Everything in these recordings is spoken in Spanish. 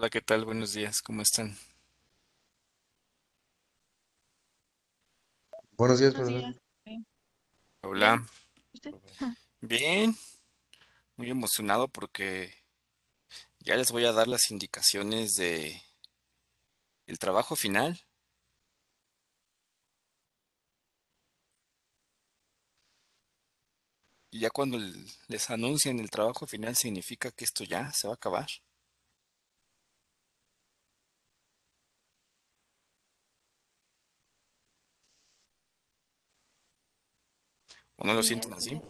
Hola, ¿qué tal? Buenos días, ¿cómo están? Buenos días, Hola. Eh, bien, muy emocionado porque ya les voy a dar las indicaciones de el trabajo final. Y ya cuando les anuncian el trabajo final significa que esto ya se va a acabar. no lo sienten así?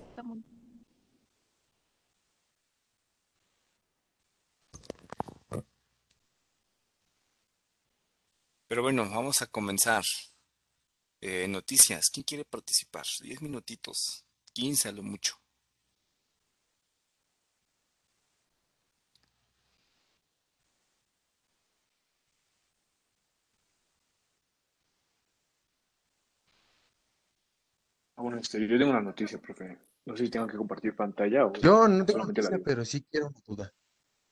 Pero bueno, vamos a comenzar. Eh, noticias, ¿quién quiere participar? Diez minutitos, quince a lo mucho. Ah, yo tengo una noticia, profe. No sé si tengo que compartir pantalla o... Yo no tengo noticia, pero sí quiero una duda.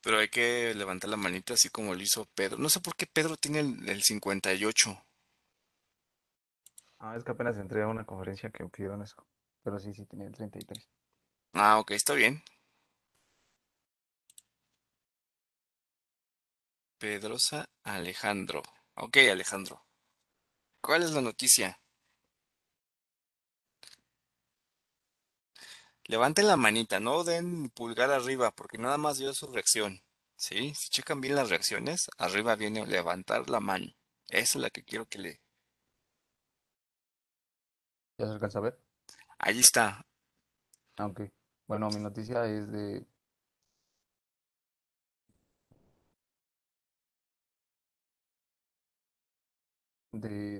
Pero hay que levantar la manita así como lo hizo Pedro. No sé por qué Pedro tiene el, 58. Ah, es que apenas entré a una conferencia que pidieron eso. Pero sí, sí, tenía el 33. Ah, ok, está bien. Pedrosa Alejandro. Ok, Alejandro. ¿Cuál es la noticia? levanten la manita, no den pulgar arriba, porque nada más dio su reacción. ¿Sí? Si checan bien las reacciones, arriba viene levantar la mano. Esa es la que quiero que le. ¿Ya se alcanza a ver? Ahí está. Ah, bueno, mi noticia es De,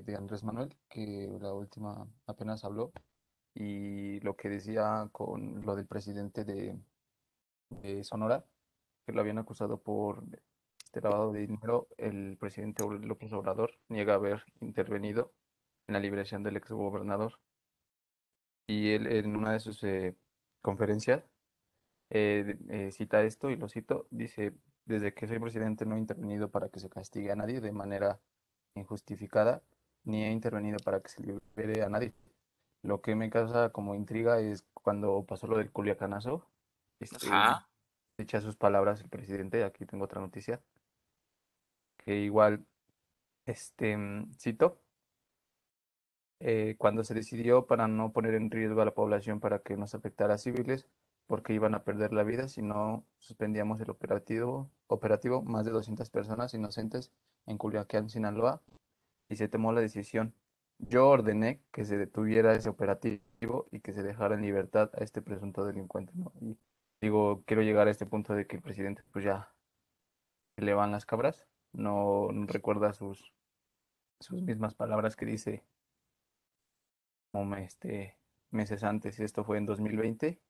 de Andrés Manuel, que la última apenas habló y lo que decía con lo del presidente de, Sonora, que lo habían acusado por este lavado de dinero, el presidente López Obrador niega haber intervenido en la liberación del exgobernador. Y él en una de sus eh, conferencias eh, eh, cita esto y lo cito, dice, desde que soy presidente no he intervenido para que se castigue a nadie de manera injustificada, ni he intervenido para que se libere a nadie. Lo que me causa como intriga es cuando pasó lo del culiacanazo. Este, Echa sus palabras el presidente, aquí tengo otra noticia, que igual, este, mm, cito, eh, cuando se decidió para no poner en riesgo a la población para que no afectara a civiles, porque iban a perder la vida si no suspendíamos el operativo, operativo más de 200 personas inocentes en Culiacán, Sinaloa, y se tomó la decisión yo ordené que se detuviera ese operativo y que se dejara en libertad a este presunto delincuente, ¿no? Y digo, quiero llegar a este punto de que el presidente, pues ya le van las cabras, no, no recuerda sus, sus mismas palabras que dice como este, meses antes, esto fue en 2020,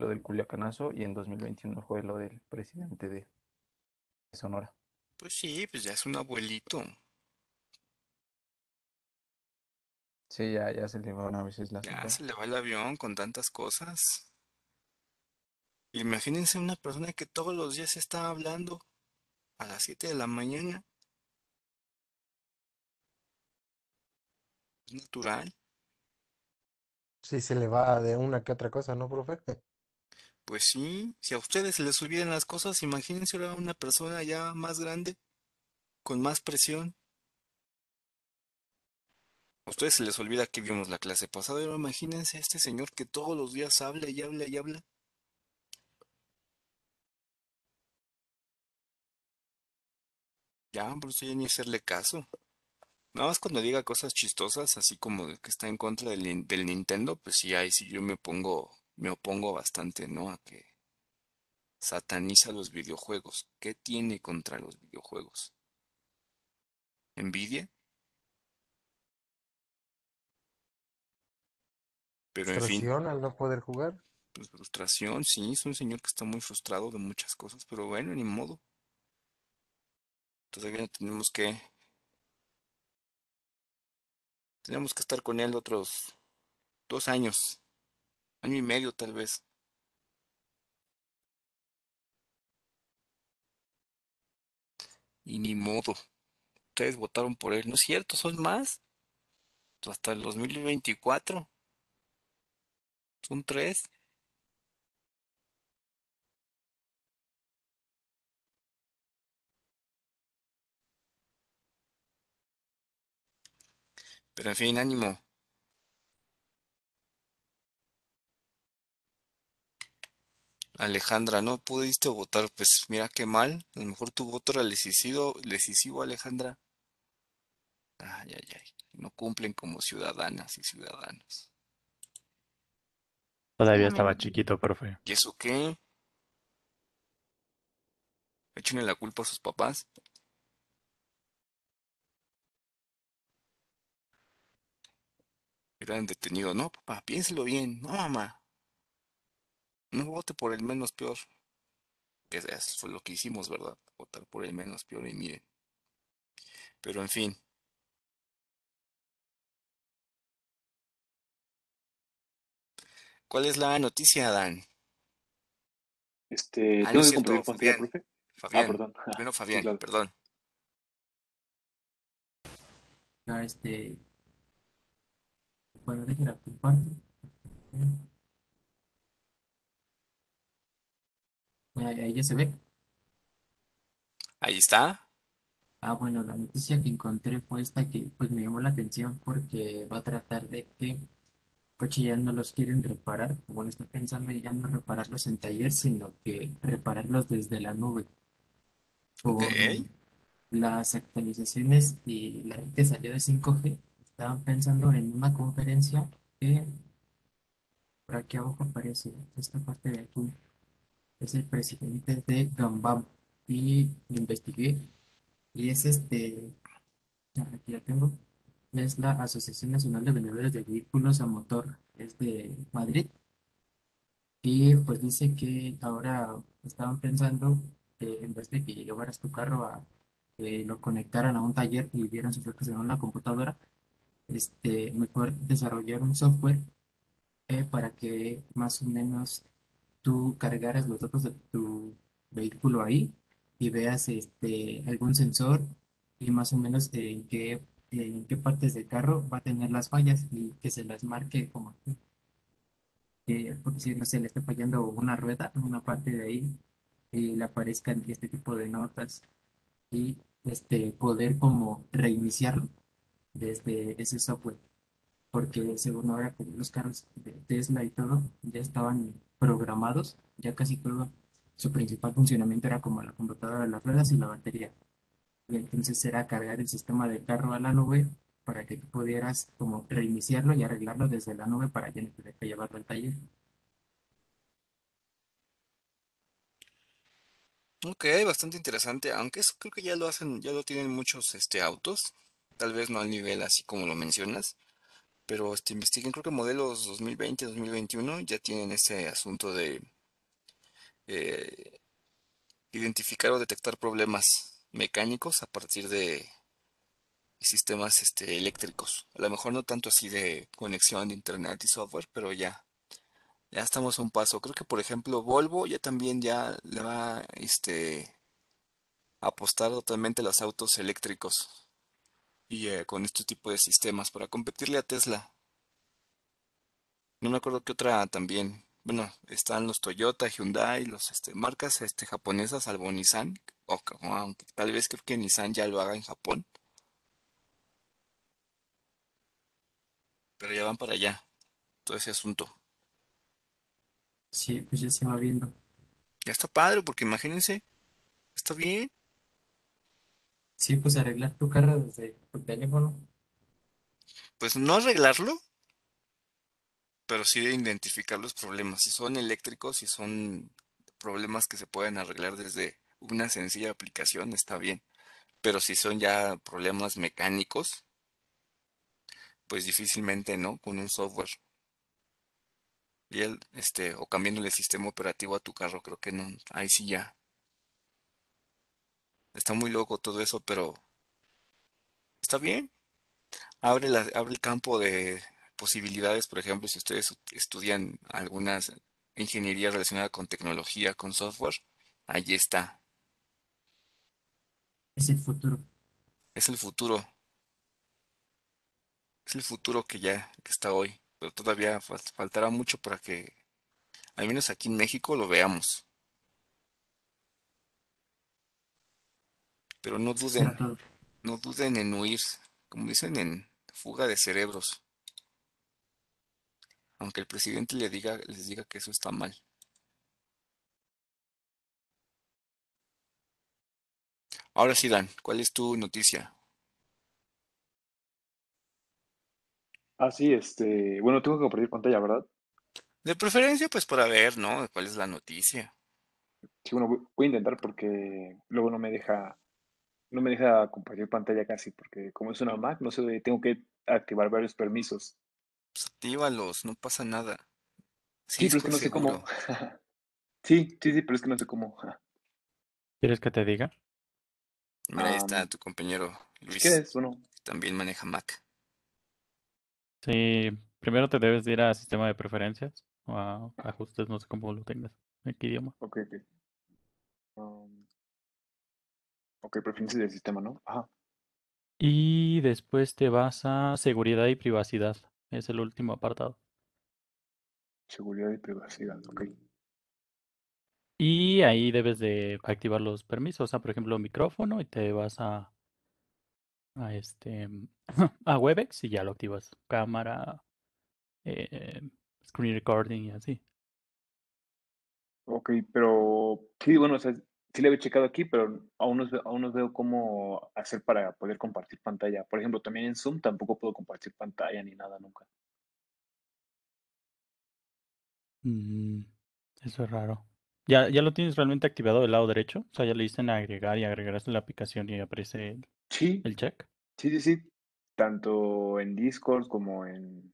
lo del Culiacanazo, y en 2021 fue lo del presidente de Sonora. Pues sí, pues ya es un abuelito, Sí, ya, se le va una Ya se le va el avión con tantas cosas. Imagínense una persona que todos los días está hablando a las 7 de la mañana. Es natural. Sí, se le va de una que otra cosa, ¿no, profe? Pues sí, si a ustedes se les subieran las cosas, imagínense ahora una persona ya más grande, con más presión. A ustedes se les olvida que vimos la clase pasada. Pero imagínense este señor que todos los días habla y habla y habla. Ya, por eso ya ni hacerle caso. Nada más cuando diga cosas chistosas, así como de que está en contra del, Nintendo, pues sí, ahí sí yo me pongo, me opongo bastante, ¿no? A que sataniza los videojuegos. ¿Qué tiene contra los videojuegos? ¿Envidia? Frustración al no poder jugar. Pues, frustración, sí, es un señor que está muy frustrado de muchas cosas, pero bueno, ni modo. Todavía tenemos que. Tenemos que estar con él otros dos años, año y medio tal vez. Y ni modo. Ustedes votaron por él, ¿no es cierto? Son más. Hasta el 2024. Son tres. Pero en fin, ánimo. Alejandra, no pudiste votar, pues mira qué mal. A lo mejor tu voto era decisivo, decisivo Alejandra. Ay, ay, ay. No cumplen como ciudadanas y ciudadanos. Todavía estaba chiquito, profe. ¿Y eso qué? ¿Echenle la culpa a sus papás. Eran detenidos. No, papá, piénselo bien. No, mamá. No vote por el menos peor. Eso fue lo que hicimos, ¿verdad? Votar por el menos peor y miren. Pero en fin. ¿Cuál es la noticia, Dan? Este, ah, no Fabián, profe. Fabián, ah, perdón. Bueno, Fabián, perdón. Ah, este. Bueno, déjenme. comparto. ahí ya se ve. Ahí está. Ah, bueno, la noticia que encontré fue esta que pues me llamó la atención porque va a tratar de que coche ya no los quieren reparar, bueno, está pensando ya no repararlos en taller, sino que repararlos desde la nube. las actualizaciones y la gente salió de 5G, estaban pensando en una conferencia que por aquí abajo aparece, esta parte de aquí, es el presidente de Gambam. Y investigué, y es este, aquí la tengo es la Asociación Nacional de Vendedores de Vehículos a Motor, es de Madrid. Y pues dice que ahora estaban pensando en vez de que llevaras tu carro a que lo conectaran a un taller y vieran su que en una computadora, este, mejor desarrollar un software eh, para que más o menos tú cargaras los datos de tu vehículo ahí y veas este, algún sensor y más o menos en qué en eh, qué partes del carro va a tener las fallas y que se las marque como aquí. Eh, por porque si no se le está fallando una rueda, una parte de ahí, eh, le aparezcan este tipo de notas y este, poder como reiniciarlo desde ese software. Porque según ahora los carros de Tesla y todo ya estaban programados, ya casi todo su principal funcionamiento era como la computadora de las ruedas y la batería y entonces era cargar el sistema de carro a la nube para que pudieras como reiniciarlo y arreglarlo desde la nube para que no tener que llevarlo al taller. Ok, bastante interesante, aunque eso creo que ya lo hacen, ya lo tienen muchos este, autos, tal vez no al nivel así como lo mencionas, pero este, investiguen, creo que modelos 2020, 2021 ya tienen ese asunto de eh, identificar o detectar problemas mecánicos a partir de sistemas este, eléctricos. A lo mejor no tanto así de conexión de internet y software, pero ya, ya estamos a un paso. Creo que por ejemplo Volvo ya también ya le va este, a apostar totalmente a los autos eléctricos y eh, con este tipo de sistemas para competirle a Tesla. No me acuerdo qué otra también. Bueno, están los Toyota, Hyundai, los este, marcas este, japonesas, salvo Okay, aunque tal vez creo que Nissan ya lo haga en Japón. Pero ya van para allá, todo ese asunto. Sí, pues ya se va viendo. Ya está padre, porque imagínense, está bien. Sí, pues arreglar tu carro desde tu teléfono. Pues no arreglarlo, pero sí identificar los problemas. Si son eléctricos, si son problemas que se pueden arreglar desde una sencilla aplicación está bien, pero si son ya problemas mecánicos, pues difícilmente, ¿no? Con un software. Y este, o cambiándole el sistema operativo a tu carro, creo que no, ahí sí ya. Está muy loco todo eso, pero está bien. Abre, la, abre el campo de posibilidades, por ejemplo, si ustedes estudian algunas ingeniería relacionada con tecnología, con software, ahí está. Es el futuro. Es el futuro. Es el futuro que ya que está hoy. Pero todavía faltará mucho para que, al menos aquí en México, lo veamos. Pero no duden, no duden en huir, como dicen en fuga de cerebros, aunque el presidente le diga, les diga que eso está mal. Ahora sí, Dan, ¿cuál es tu noticia? Ah, sí, este, bueno, tengo que compartir pantalla, ¿verdad? De preferencia, pues para ver, ¿no? ¿Cuál es la noticia? Sí, bueno, voy, a intentar porque luego no me deja, no me deja compartir pantalla casi, porque como es una mm. Mac, no sé, tengo que activar varios permisos. Pues actívalos, no pasa nada. Sí, pero es que no sé cómo. sí, sí, sí, pero es que no sé cómo. ¿Quieres que te diga? ahí ah, está tu compañero Luis. ¿Qué es uno? también maneja Mac. Sí, primero te debes ir a sistema de preferencias o a ajustes, no sé cómo lo tengas, en qué idioma. Ok, ok. Um, ok, preferencias del sistema, ¿no? Ajá. Y después te vas a seguridad y privacidad. Es el último apartado. Seguridad y privacidad, ok. Y ahí debes de activar los permisos, o sea, por ejemplo, micrófono y te vas a, a este a Webex y ya lo activas. Cámara, eh, screen recording y así. Ok, pero sí, bueno, sea, sí le había checado aquí, pero aún no, aún no veo cómo hacer para poder compartir pantalla. Por ejemplo, también en Zoom tampoco puedo compartir pantalla ni nada nunca. Mm, eso es raro. ¿Ya, ¿Ya lo tienes realmente activado del lado derecho? O sea, ya le diste en agregar y agregarás la aplicación y aparece el, check. Sí, sí, sí. Tanto en Discord como en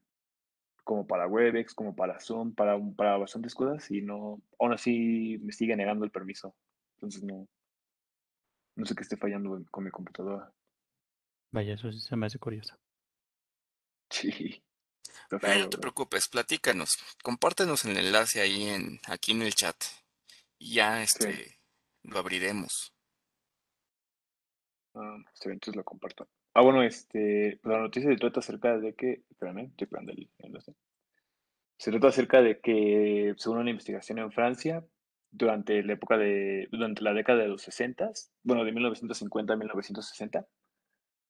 como para Webex, como para Zoom, para, para bastantes cosas y no, aún así me sigue negando el permiso. Entonces no, no sé qué esté fallando con mi computadora. Vaya, eso sí se me hace curioso. Sí. no te preocupes, platícanos. Compártenos el enlace ahí en aquí en el chat ya este lo abriremos. Ah, este, entonces lo comparto. Ah, bueno, este, la noticia se trata acerca de que, espérame, estoy esperando el Se trata acerca de que, según una investigación en Francia, durante la época de, durante la década de los 60, bueno, de 1950 a 1960,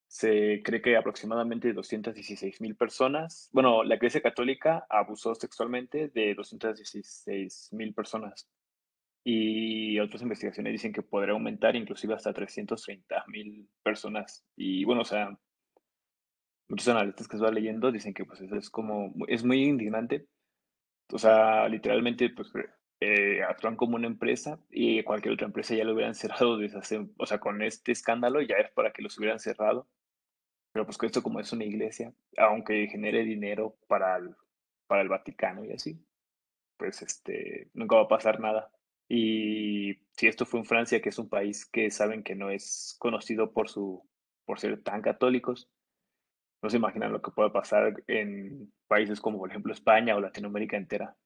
se cree que aproximadamente 216 mil personas, bueno, la Iglesia Católica abusó sexualmente de 216 mil personas y otras investigaciones dicen que podría aumentar inclusive hasta 330 mil personas. Y bueno, o sea, muchos analistas que estaba leyendo dicen que pues eso es como, es muy indignante. O sea, literalmente pues eh, actúan como una empresa y cualquier otra empresa ya lo hubieran cerrado desde hace, o sea, con este escándalo ya es para que los hubieran cerrado. Pero pues que esto como es una iglesia, aunque genere dinero para el, para el Vaticano y así, pues este, nunca va a pasar nada. Y si esto fue en Francia, que es un país que saben que no es conocido por, su, por ser tan católicos, no se imaginan lo que puede pasar en países como, por ejemplo, España o Latinoamérica entera.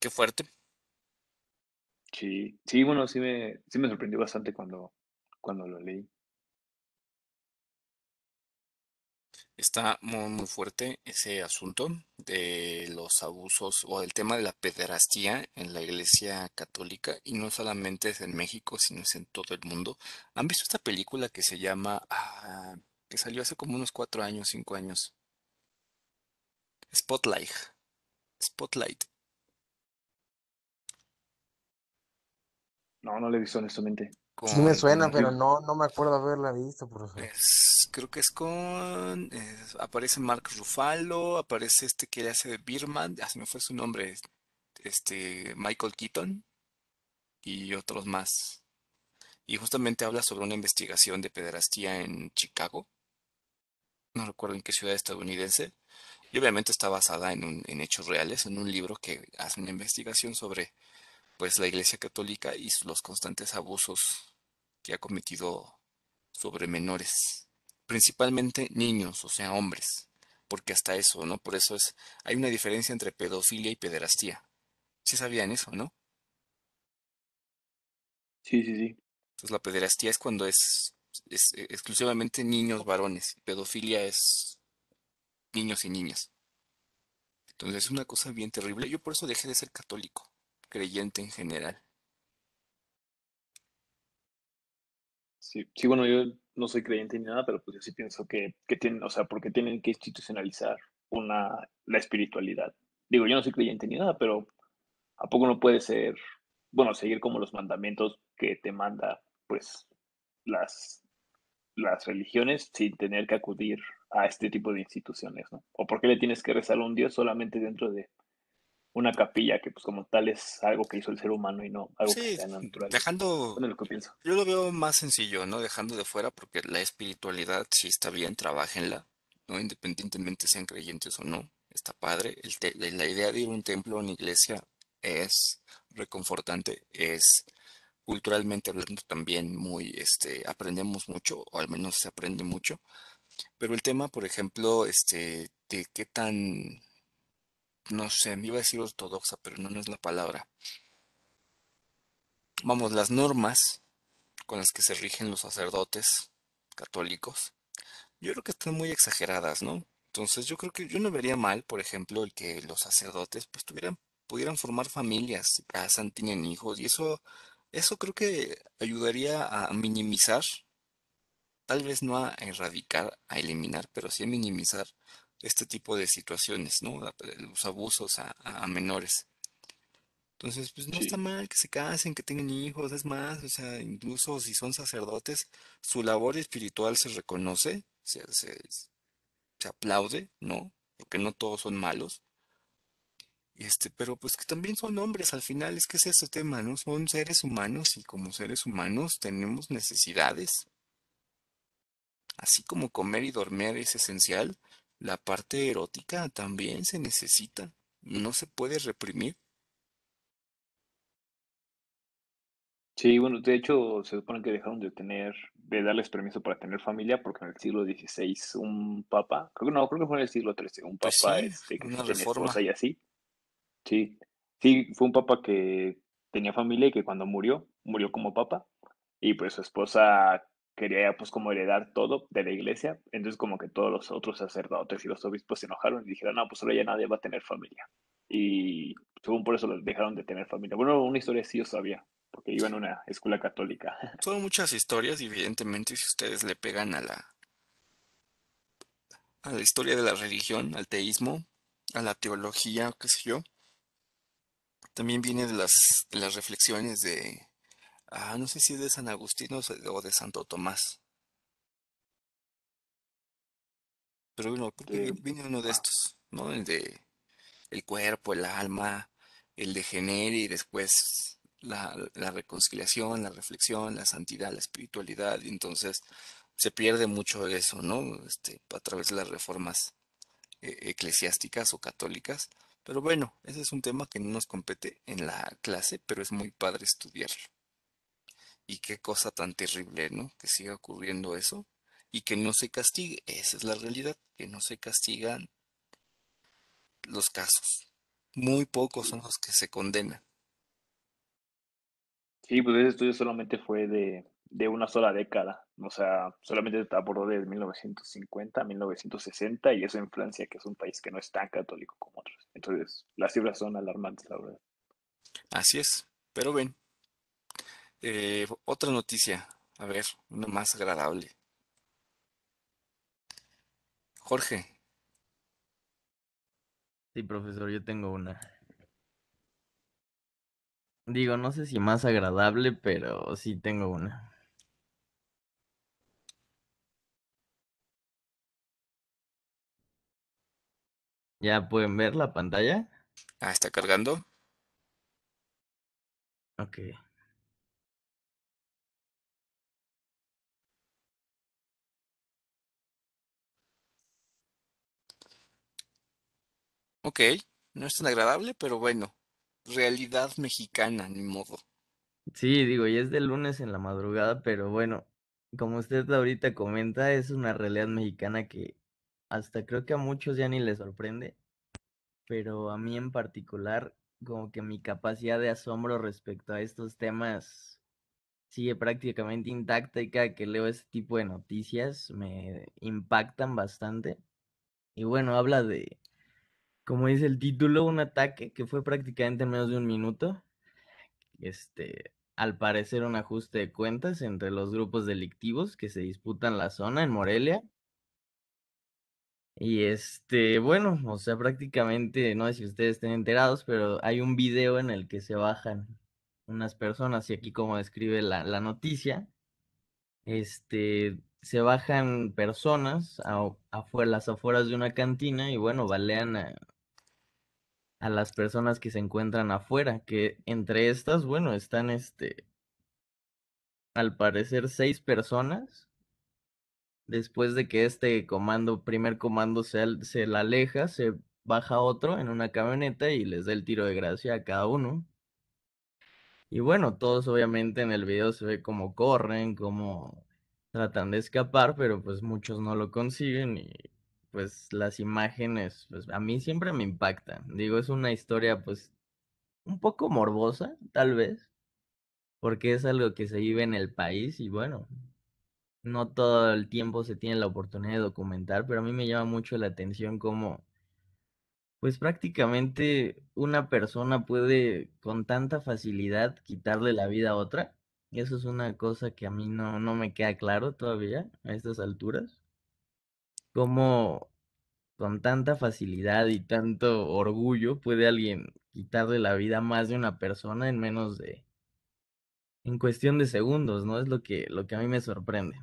Qué fuerte. Sí, sí, bueno, sí me, sí me sorprendió bastante cuando, cuando lo leí. Está muy, muy fuerte ese asunto de los abusos o el tema de la pederastía en la iglesia católica y no solamente es en México, sino es en todo el mundo. ¿Han visto esta película que se llama, ah, que salió hace como unos cuatro años, cinco años? Spotlight. Spotlight. No, no le he visto honestamente. Sí me suena, pero no, no me acuerdo haberla visto, por. Es creo que es con, eh, aparece Mark Ruffalo, aparece este que le hace de Birman, así no fue su nombre, este Michael Keaton y otros más. Y justamente habla sobre una investigación de pederastía en Chicago, no recuerdo en qué ciudad estadounidense, y obviamente está basada en, en hechos reales, en un libro que hace una investigación sobre pues la Iglesia Católica y los constantes abusos que ha cometido sobre menores principalmente niños, o sea, hombres, porque hasta eso, ¿no? Por eso es, hay una diferencia entre pedofilia y pederastía. ¿Sí sabían eso, no? Sí, sí, sí. Entonces la pederastía es cuando es, es e, exclusivamente niños varones, pedofilia es niños y niñas. Entonces es una cosa bien terrible. Yo por eso dejé de ser católico, creyente en general. Sí, sí bueno, yo no soy creyente ni nada, pero pues yo sí pienso que, tienen, o sea, porque tienen que institucionalizar una, la espiritualidad. Digo, yo no soy creyente ni nada, pero ¿a poco no puede ser, bueno, seguir como los mandamientos que te manda, pues, las, las religiones sin tener que acudir a este tipo de instituciones, ¿no? ¿O por qué le tienes que rezar a un Dios solamente dentro de una capilla que pues como tal es algo que hizo el ser humano y no algo que sea natural. Dejando, lo que pienso. yo lo veo más sencillo, ¿no? Dejando de fuera porque la espiritualidad si está bien, trabajenla, ¿no? Independientemente sean creyentes o no, está padre. la idea de ir a un templo o una iglesia es reconfortante, es culturalmente hablando también muy, este, aprendemos mucho, o al menos se aprende mucho, pero el tema, por ejemplo, este, de qué tan no sé, me iba a decir ortodoxa, pero no, es la palabra. Vamos, las normas con las que se rigen los sacerdotes católicos, yo creo que están muy exageradas, ¿no? Entonces yo creo que yo no vería mal, por ejemplo, el que los sacerdotes pues tuvieran, pudieran formar familias, casan, tienen hijos, y eso, eso creo que ayudaría a minimizar, tal vez no a erradicar, a eliminar, pero sí a minimizar este tipo de situaciones, ¿no? Eh, los abusos a, menores. Entonces, pues no está mal que se casen, que tengan hijos, es más, o sea, incluso si son sacerdotes, su labor espiritual se reconoce, se, aplaude, ¿no? Porque no todos son malos. Este, pero pues que también son hombres, al final es que es este tema, ¿no? Son seres humanos y como seres humanos tenemos necesidades. Así como comer y dormir es esencial, la parte erótica también se necesita, no se puede reprimir. Sí, bueno, de hecho se supone que dejaron de tener, de darles permiso para tener familia, porque en el siglo XVI un papa, creo que no, creo que fue en el siglo XIII, un pues papa sí, este, que y así. Sí, sí, fue un papa que tenía familia y que cuando murió, murió como papa, y pues su esposa quería pues como heredar todo de la iglesia, entonces como que todos los otros sacerdotes y los obispos se enojaron y dijeron, no, pues ahora ya nadie va a tener familia. Y según por eso dejaron de tener familia. Bueno, una historia sí yo sabía, porque iba en una escuela católica. Son muchas historias evidentemente si ustedes le pegan a la, a la historia de la religión, al teísmo, a la teología, qué sé yo, también viene de las, de las reflexiones de, Ah, no sé si es de San Agustín o de Santo Tomás. Pero bueno, creo que viene uno de ah. estos, ¿no? El de el cuerpo, el alma, el de genere, y después la, reconciliación, la reflexión, la santidad, la espiritualidad. Y entonces se pierde mucho eso, ¿no? Este, a través de las reformas eh, eclesiásticas o católicas. Pero bueno, ese es un tema que no nos compete en la clase, pero es muy padre estudiarlo. Y qué cosa tan terrible, ¿no? Que siga ocurriendo eso y que no se castigue. Esa es la realidad, que no se castigan los casos. Muy pocos son los que se condenan. Sí, pues ese estudio solamente fue de, una sola década. O sea, solamente abordó desde 1950 a 1960 y eso en Francia, que es un país que no es tan católico como otros. Entonces, las cifras son alarmantes, la verdad. Así es. Pero ven, eh, otra noticia, a ver, una más agradable. Jorge. Sí, profesor, yo tengo una. Digo, no sé si más agradable, pero sí tengo una. ¿Ya pueden ver la pantalla? Ah, está cargando. Ok. Ok, no es tan agradable, pero bueno, realidad mexicana, ni modo. Sí, digo, y es de lunes en la madrugada, pero bueno, como usted ahorita comenta, es una realidad mexicana que hasta creo que a muchos ya ni les sorprende, pero a mí en particular, como que mi capacidad de asombro respecto a estos temas sigue prácticamente intacta y cada que leo este tipo de noticias me impactan bastante. Y bueno, habla de como dice el título, un ataque que fue prácticamente en menos de un minuto. Este, al parecer, un ajuste de cuentas entre los grupos delictivos que se disputan la zona en Morelia. Y este, bueno, o sea, prácticamente, no sé si ustedes estén enterados, pero hay un video en el que se bajan unas personas, y aquí como describe la, la noticia, este, se bajan personas a, a, las afueras de una cantina y bueno, balean a, a las personas que se encuentran afuera, que entre estas, bueno, están este, al parecer seis personas. Después de que este comando, primer comando se, se aleja, se baja otro en una camioneta y les da el tiro de gracia a cada uno. Y bueno, todos obviamente en el video se ve cómo corren, cómo tratan de escapar, pero pues muchos no lo consiguen y pues las imágenes, pues a mí siempre me impactan. Digo, es una historia pues un poco morbosa, tal vez, porque es algo que se vive en el país y bueno, no todo el tiempo se tiene la oportunidad de documentar, pero a mí me llama mucho la atención cómo, pues prácticamente una persona puede con tanta facilidad quitarle la vida a otra. y Eso es una cosa que a mí no, no me queda claro todavía a estas alturas cómo con tanta facilidad y tanto orgullo puede alguien quitarle la vida a más de una persona en menos de, en cuestión de segundos, ¿no? Es lo que, lo que a mí me sorprende.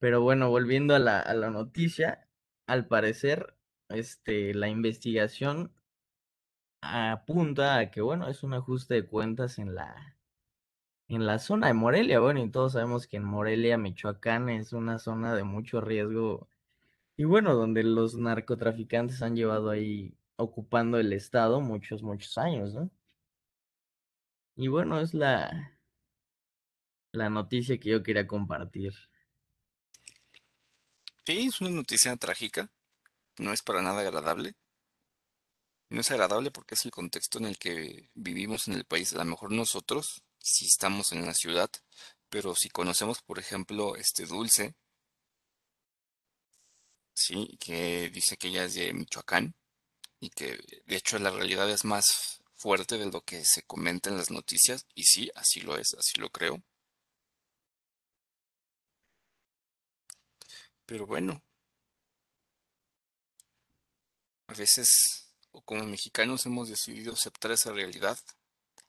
Pero bueno, volviendo a la, a la noticia, al parecer, este, la investigación apunta a que, bueno, es un ajuste de cuentas en la, en la zona de Morelia. Bueno, y todos sabemos que en Morelia, Michoacán, es una zona de mucho riesgo y bueno, donde los narcotraficantes han llevado ahí ocupando el Estado muchos, muchos años, ¿no? Y bueno, es la, la noticia que yo quería compartir. Sí, es una noticia trágica, no es para nada agradable. No es agradable porque es el contexto en el que vivimos en el país. A lo mejor nosotros, si estamos en la ciudad, pero si conocemos, por ejemplo, este Dulce, ¿sí? Que dice que ella es de Michoacán y que de hecho la realidad es más fuerte de lo que se comenta en las noticias y sí, así lo es, así lo creo. Pero bueno, a veces o como mexicanos hemos decidido aceptar esa realidad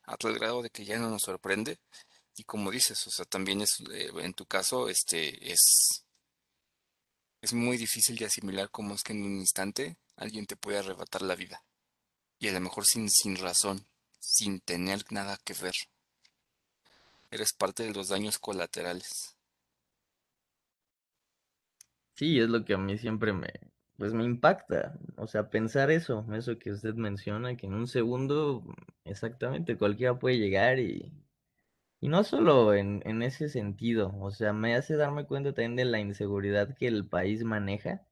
a tal grado de que ya no nos sorprende y como dices, o sea, también es, eh, en tu caso, este, es es muy difícil de asimilar cómo es que en un instante alguien te puede arrebatar la vida. Y a lo mejor sin, sin razón, sin tener nada que ver. Eres parte de los daños colaterales. Sí, es lo que a mí siempre me, pues me impacta. O sea, pensar eso, eso que usted menciona, que en un segundo, exactamente, cualquiera puede llegar y y no solo en, en, ese sentido, o sea, me hace darme cuenta también de la inseguridad que el país maneja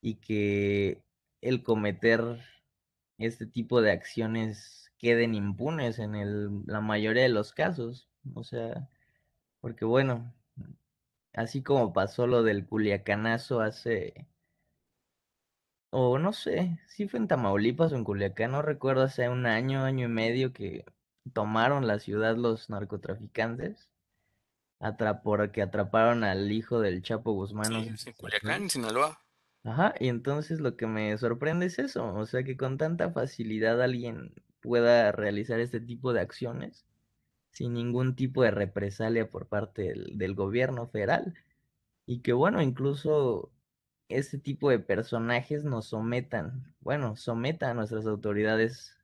y que el cometer este tipo de acciones queden impunes en el, la mayoría de los casos. O sea, porque bueno, así como pasó lo del culiacanazo hace, o no sé, si fue en Tamaulipas o en Culiacán, no recuerdo, hace un año, año y medio que tomaron la ciudad los narcotraficantes porque atraparon al hijo del Chapo Guzmán. en Culiacán, Sinaloa. Ajá, y entonces lo que me sorprende es eso, o sea que con tanta facilidad alguien pueda realizar este tipo de acciones sin ningún tipo de represalia por parte del, del gobierno federal. Y que bueno, incluso este tipo de personajes nos sometan, bueno, sometan a nuestras autoridades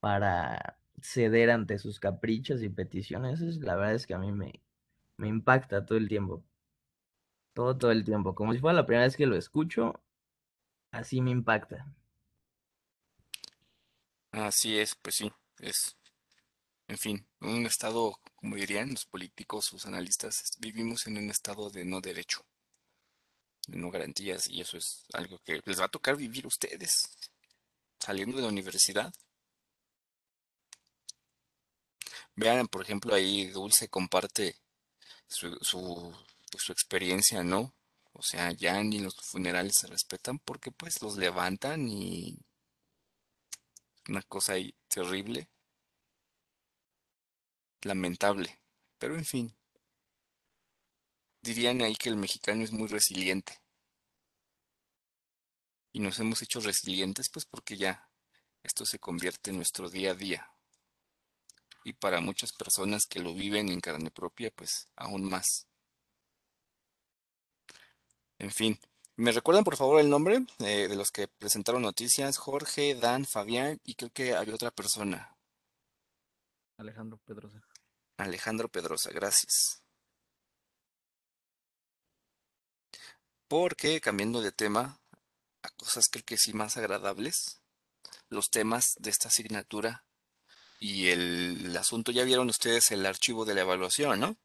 para ceder ante sus caprichos y peticiones, la verdad es que a mí me, impacta todo el tiempo. Todo, todo el tiempo. Como si fuera la primera vez que lo escucho, así me impacta. Así es, pues sí, es, en fin, un estado, como dirían los políticos, los analistas, vivimos en un estado de no derecho, de no garantías, y eso es algo que les va a tocar vivir ustedes, saliendo de la universidad, Vean, por ejemplo, ahí Dulce comparte su, experiencia, ¿no? O sea, ya ni los funerales se respetan porque pues los levantan y una cosa ahí terrible, lamentable, pero en fin. Dirían ahí que el mexicano es muy resiliente. Y nos hemos hecho resilientes pues porque ya esto se convierte en nuestro día a día y para muchas personas que lo viven en carne propia, pues aún más. En fin, ¿me recuerdan por favor el nombre eh, de los que presentaron noticias? Jorge, Dan, Fabián y creo que había otra persona. Alejandro Pedrosa. Alejandro Pedrosa, gracias. Porque cambiando de tema a cosas creo que sí más agradables, los temas de esta asignatura y el, asunto, ya vieron ustedes el archivo de la evaluación, ¿no?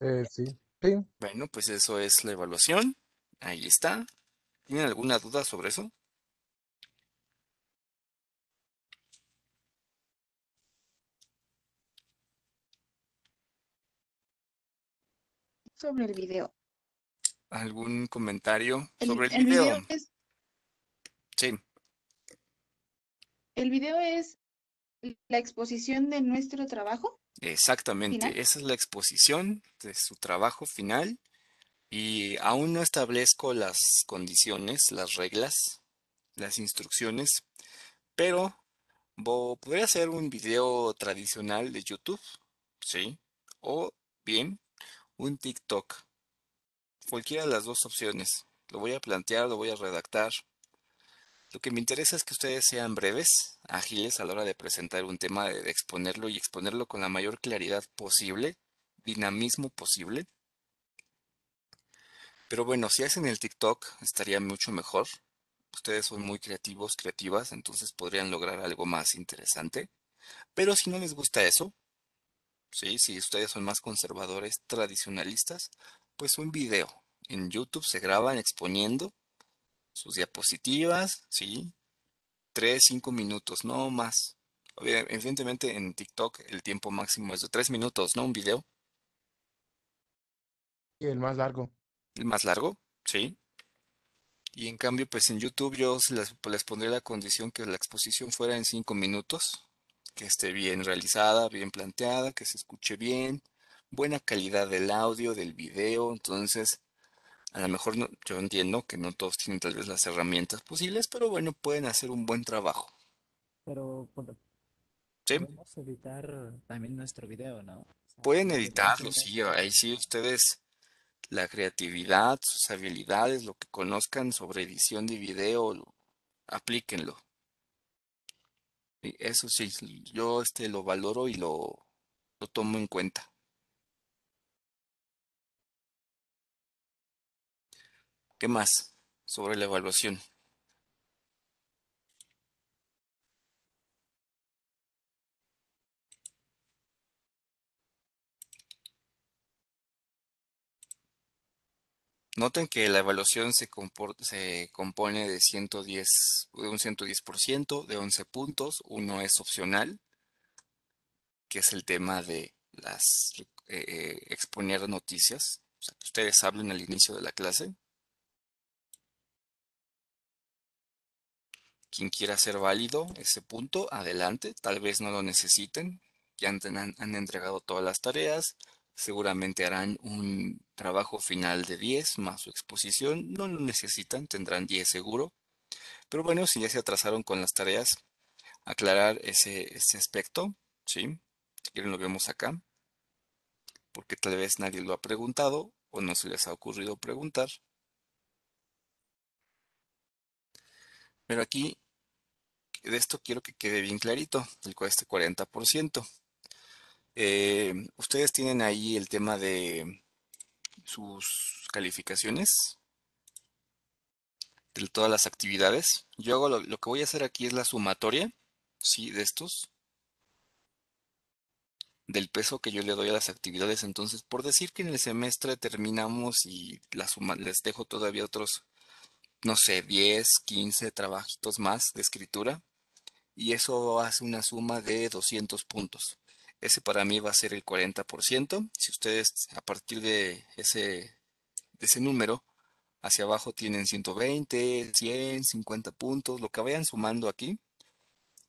Eh, sí. Bueno, pues eso es la evaluación. Ahí está. ¿Tienen alguna duda sobre eso? Sobre el video. ¿Algún comentario sobre el, video? Sí. El video es la exposición de nuestro trabajo. Exactamente, esa es la exposición de su trabajo final y aún no establezco las condiciones, las reglas, las instrucciones, pero podría hacer un video tradicional de YouTube, ¿sí? O bien un TikTok. Cualquiera de las dos opciones. Lo voy a plantear, lo voy a redactar lo que me interesa es que ustedes sean breves, ágiles a la hora de presentar un tema, de exponerlo y exponerlo con la mayor claridad posible, dinamismo posible. Pero bueno, si hacen el TikTok estaría mucho mejor. Ustedes son muy creativos, creativas, entonces podrían lograr algo más interesante. Pero si no les gusta eso, ¿sí? si ustedes son más conservadores, tradicionalistas, pues un video en YouTube se graban exponiendo sus diapositivas, ¿sí? Tres, cinco minutos, no más. Evidentemente en TikTok el tiempo máximo es de tres minutos, ¿no? Un video. Y el más largo. El más largo, sí. Y en cambio, pues en YouTube yo pues les, les la condición que la exposición fuera en cinco minutos, que esté bien realizada, bien planteada, que se escuche bien, buena calidad del audio, del video. Entonces, a lo mejor yo entiendo que no todos tienen tal vez las herramientas posibles, pero bueno, pueden hacer un buen trabajo. Pero podemos editar también nuestro video, ¿no? pueden editarlo, sí, ahí sí ustedes la creatividad, sus habilidades, lo que conozcan sobre edición de video, aplíquenlo. Eso sí, yo este lo valoro y lo tomo en cuenta. ¿Qué más sobre la evaluación? Noten que la evaluación se, compone de, 110, un 110%, de 11 puntos. Uno es opcional, que es el tema de las eh, eh, exponer noticias. ustedes hablen al inicio de la clase, quien quiera hacer válido ese punto, adelante, tal vez no lo necesiten, ya han, entregado todas las tareas, seguramente harán un trabajo final de 10 más su exposición, no lo necesitan, tendrán 10 seguro, pero bueno, si ya se atrasaron con las tareas, aclarar ese, aspecto, ¿sí? Si quieren lo vemos acá, porque tal vez nadie lo ha preguntado o no se les ha ocurrido preguntar. Pero aquí, de esto quiero que quede bien clarito, el 40%. Eh, ustedes tienen ahí el tema de sus calificaciones, de todas las actividades. Yo lo, que voy a hacer aquí es la sumatoria, ¿sí? De estos, del peso que yo le doy a las actividades. Entonces, por decir que en el semestre terminamos y les dejo todavía otros no sé, 10, 15 trabajitos más de escritura y eso hace una suma de 200 puntos. Ese para mí va a ser el 40%. Si ustedes a partir de ese, de ese número hacia abajo tienen 120, 100, 50 puntos, lo que vayan sumando aquí,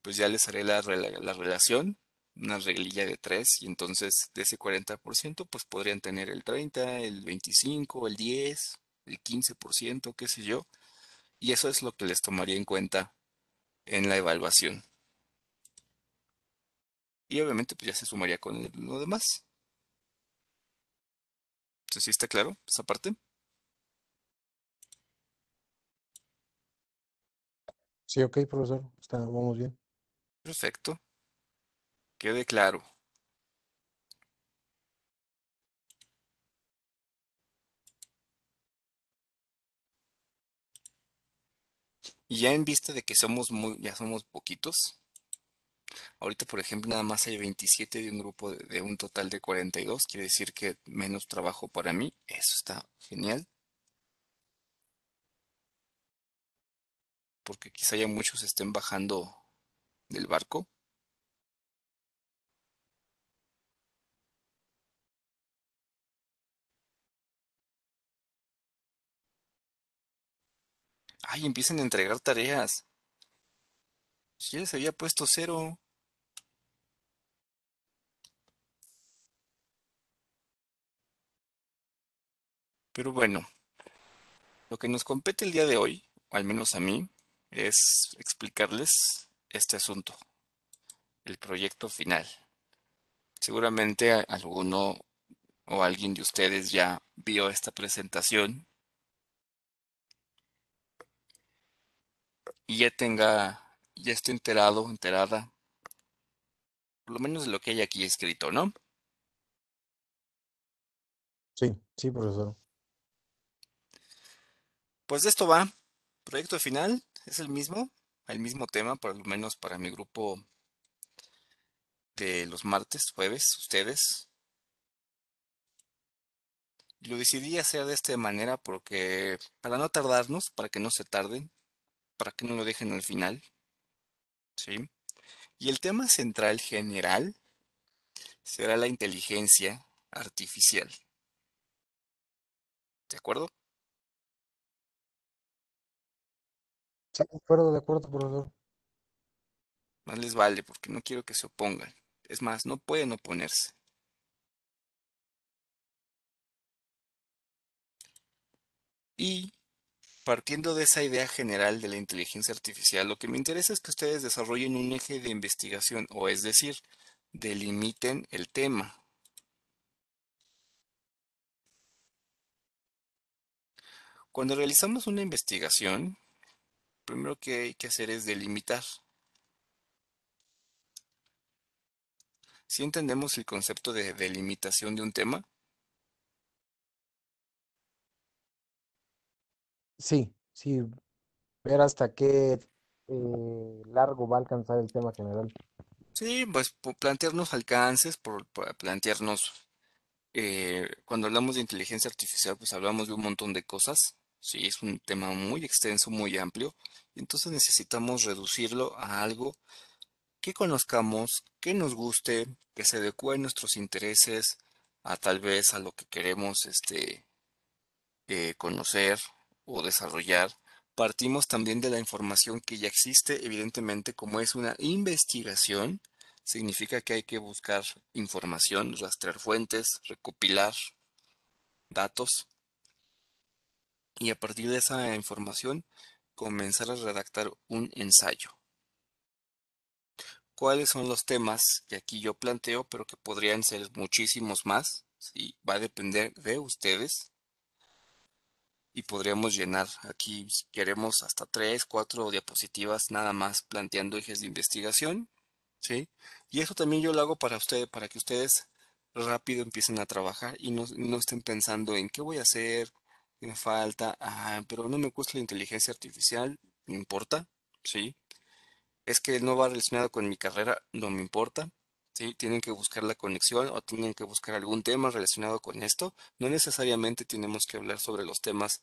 pues ya les haré la, la relación, una reglilla de 3 y entonces de ese 40% pues podrían tener el 30, el 25, el 10, el 15%, qué sé yo y eso es lo que les tomaría en cuenta en la evaluación. Y obviamente pues ya se sumaría con lo demás. Entonces, ¿sí está claro esa parte? Sí, ok, profesor. Está, vamos bien. Perfecto. Quede claro. Y ya en vista de que somos muy, ya somos poquitos, ahorita por ejemplo nada más hay 27 de un grupo de, de un total de 42, quiere decir que menos trabajo para mí, eso está genial. Porque quizá ya muchos estén bajando del barco. Ay, empiecen a entregar tareas. Si se había puesto cero. Pero bueno, lo que nos compete el día de hoy, o al menos a mí, es explicarles este asunto, el proyecto final. Seguramente alguno o alguien de ustedes ya vio esta presentación y ya tenga, ya esté enterado, enterada, por lo menos de lo que hay aquí escrito, ¿no? Sí, sí, profesor. Pues de esto va. Proyecto final es el mismo, el mismo tema, por lo menos para mi grupo de los martes, jueves, ustedes. Lo decidí hacer de esta manera porque para no tardarnos, para que no se tarden, para que no lo dejen al final. ¿Sí? Y el tema central general será la inteligencia artificial. ¿De acuerdo? De acuerdo, de acuerdo, profesor. Más les vale, porque no quiero que se opongan. Es más, no pueden oponerse. Y partiendo de esa idea general de la inteligencia artificial, lo que me interesa es que ustedes desarrollen un eje de investigación, o es decir, delimiten el tema. Cuando realizamos una investigación, primero que hay que hacer es delimitar. Si entendemos el concepto de delimitación de un tema, sí, sí, ver hasta qué eh, largo va a alcanzar el tema general. Sí, pues plantearnos alcances, por, plantearnos, eh, cuando hablamos de inteligencia artificial, pues hablamos de un montón de cosas, sí, es un tema muy extenso, muy amplio, entonces necesitamos reducirlo a algo que conozcamos, que nos guste, que se adecue a nuestros intereses, a tal vez a lo que queremos este, eh, conocer, o desarrollar, partimos también de la información que ya existe, evidentemente como es una investigación, significa que hay que buscar información, rastrear fuentes, recopilar datos y a partir de esa información comenzar a redactar un ensayo. ¿Cuáles son los temas que aquí yo planteo, pero que podrían ser muchísimos más? Sí, va a depender de ustedes y podríamos llenar aquí, si queremos, hasta tres, cuatro diapositivas nada más planteando ejes de investigación. ¿sí? Y eso también yo lo hago para ustedes, para que ustedes rápido empiecen a trabajar y no, estén pensando en qué voy a hacer, qué me falta, ah, pero no me gusta la inteligencia artificial, no importa, ¿sí? Es que no va relacionado con mi carrera, no me importa. Tienen que buscar la conexión o tienen que buscar algún tema relacionado con esto. No necesariamente tenemos que hablar sobre los temas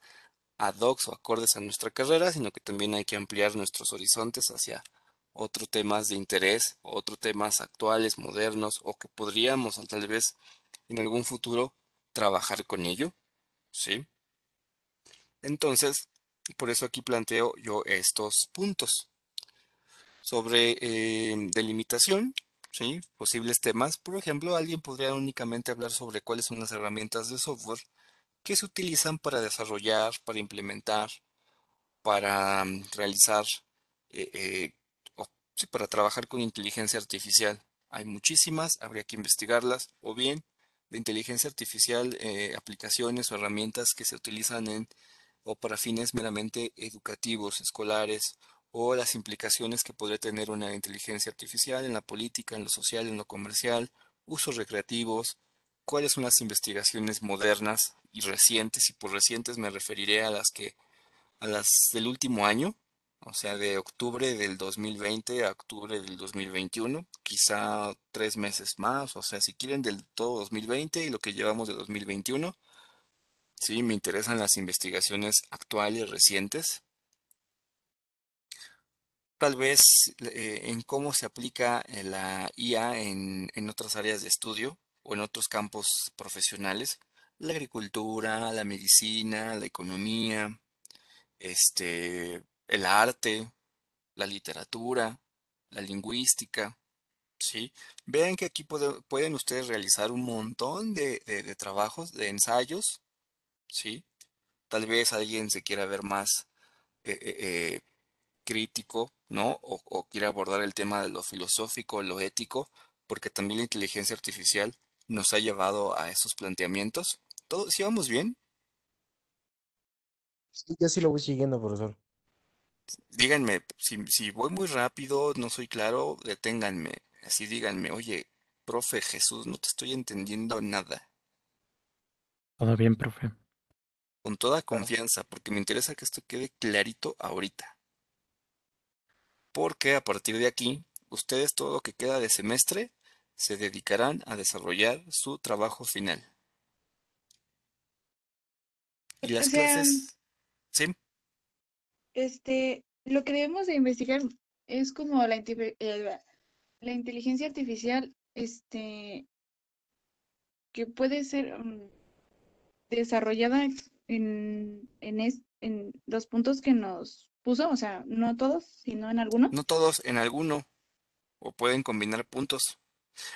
ad hoc o acordes a nuestra carrera, sino que también hay que ampliar nuestros horizontes hacia otros temas de interés, otros temas actuales, modernos, o que podríamos tal vez en algún futuro trabajar con ello. ¿Sí? Entonces, por eso aquí planteo yo estos puntos. Sobre eh, delimitación, posibles temas. Por ejemplo, alguien podría únicamente hablar sobre cuáles son las herramientas de software que se utilizan para desarrollar, para implementar, para mm, realizar, eh, eh, para trabajar con inteligencia artificial. Hay muchísimas, habría que investigarlas, o bien de inteligencia artificial, eh, aplicaciones o herramientas que se utilizan en o para fines meramente educativos, escolares o las implicaciones que podría tener una inteligencia artificial en la política, en lo social, en lo comercial, usos recreativos, cuáles son las investigaciones modernas y recientes, y por recientes me referiré a las que a las del último año, o sea, de octubre del 2020 a octubre del 2021, quizá tres meses más, o sea, si quieren del todo 2020 y lo que llevamos de 2021. Sí, me interesan las investigaciones actuales, recientes, tal vez eh, en cómo se aplica eh, la IA en, otras áreas de estudio o en otros campos profesionales, la agricultura, la medicina, la economía, este, el arte, la literatura, la lingüística. ¿sí? Vean que aquí pueden ustedes realizar un montón de, trabajos, de ensayos. ¿sí? Tal vez alguien se quiera ver más eh, crítico ¿no? O, quiere abordar el tema de lo filosófico, lo ético, porque también la inteligencia artificial nos ha llevado a esos planteamientos. ¿Todo, ¿Sí vamos bien? Sí, ya sí lo voy siguiendo, profesor. Díganme, si, si voy muy rápido, no soy claro, deténganme. Así díganme, oye, profe Jesús, no te estoy entendiendo nada. Todo bien, profe. Con toda confianza, porque me interesa que esto quede clarito ahorita porque a partir de aquí, ustedes todo lo que queda de semestre se dedicarán a desarrollar su trabajo final. Y las clases... ¿Sí? Este, lo que debemos de investigar es como la, eh, inteligencia artificial, este, que puede ser mm, desarrollada en, en los puntos que nos o sea, no todos, sino en alguno. No todos, en alguno. O pueden combinar puntos.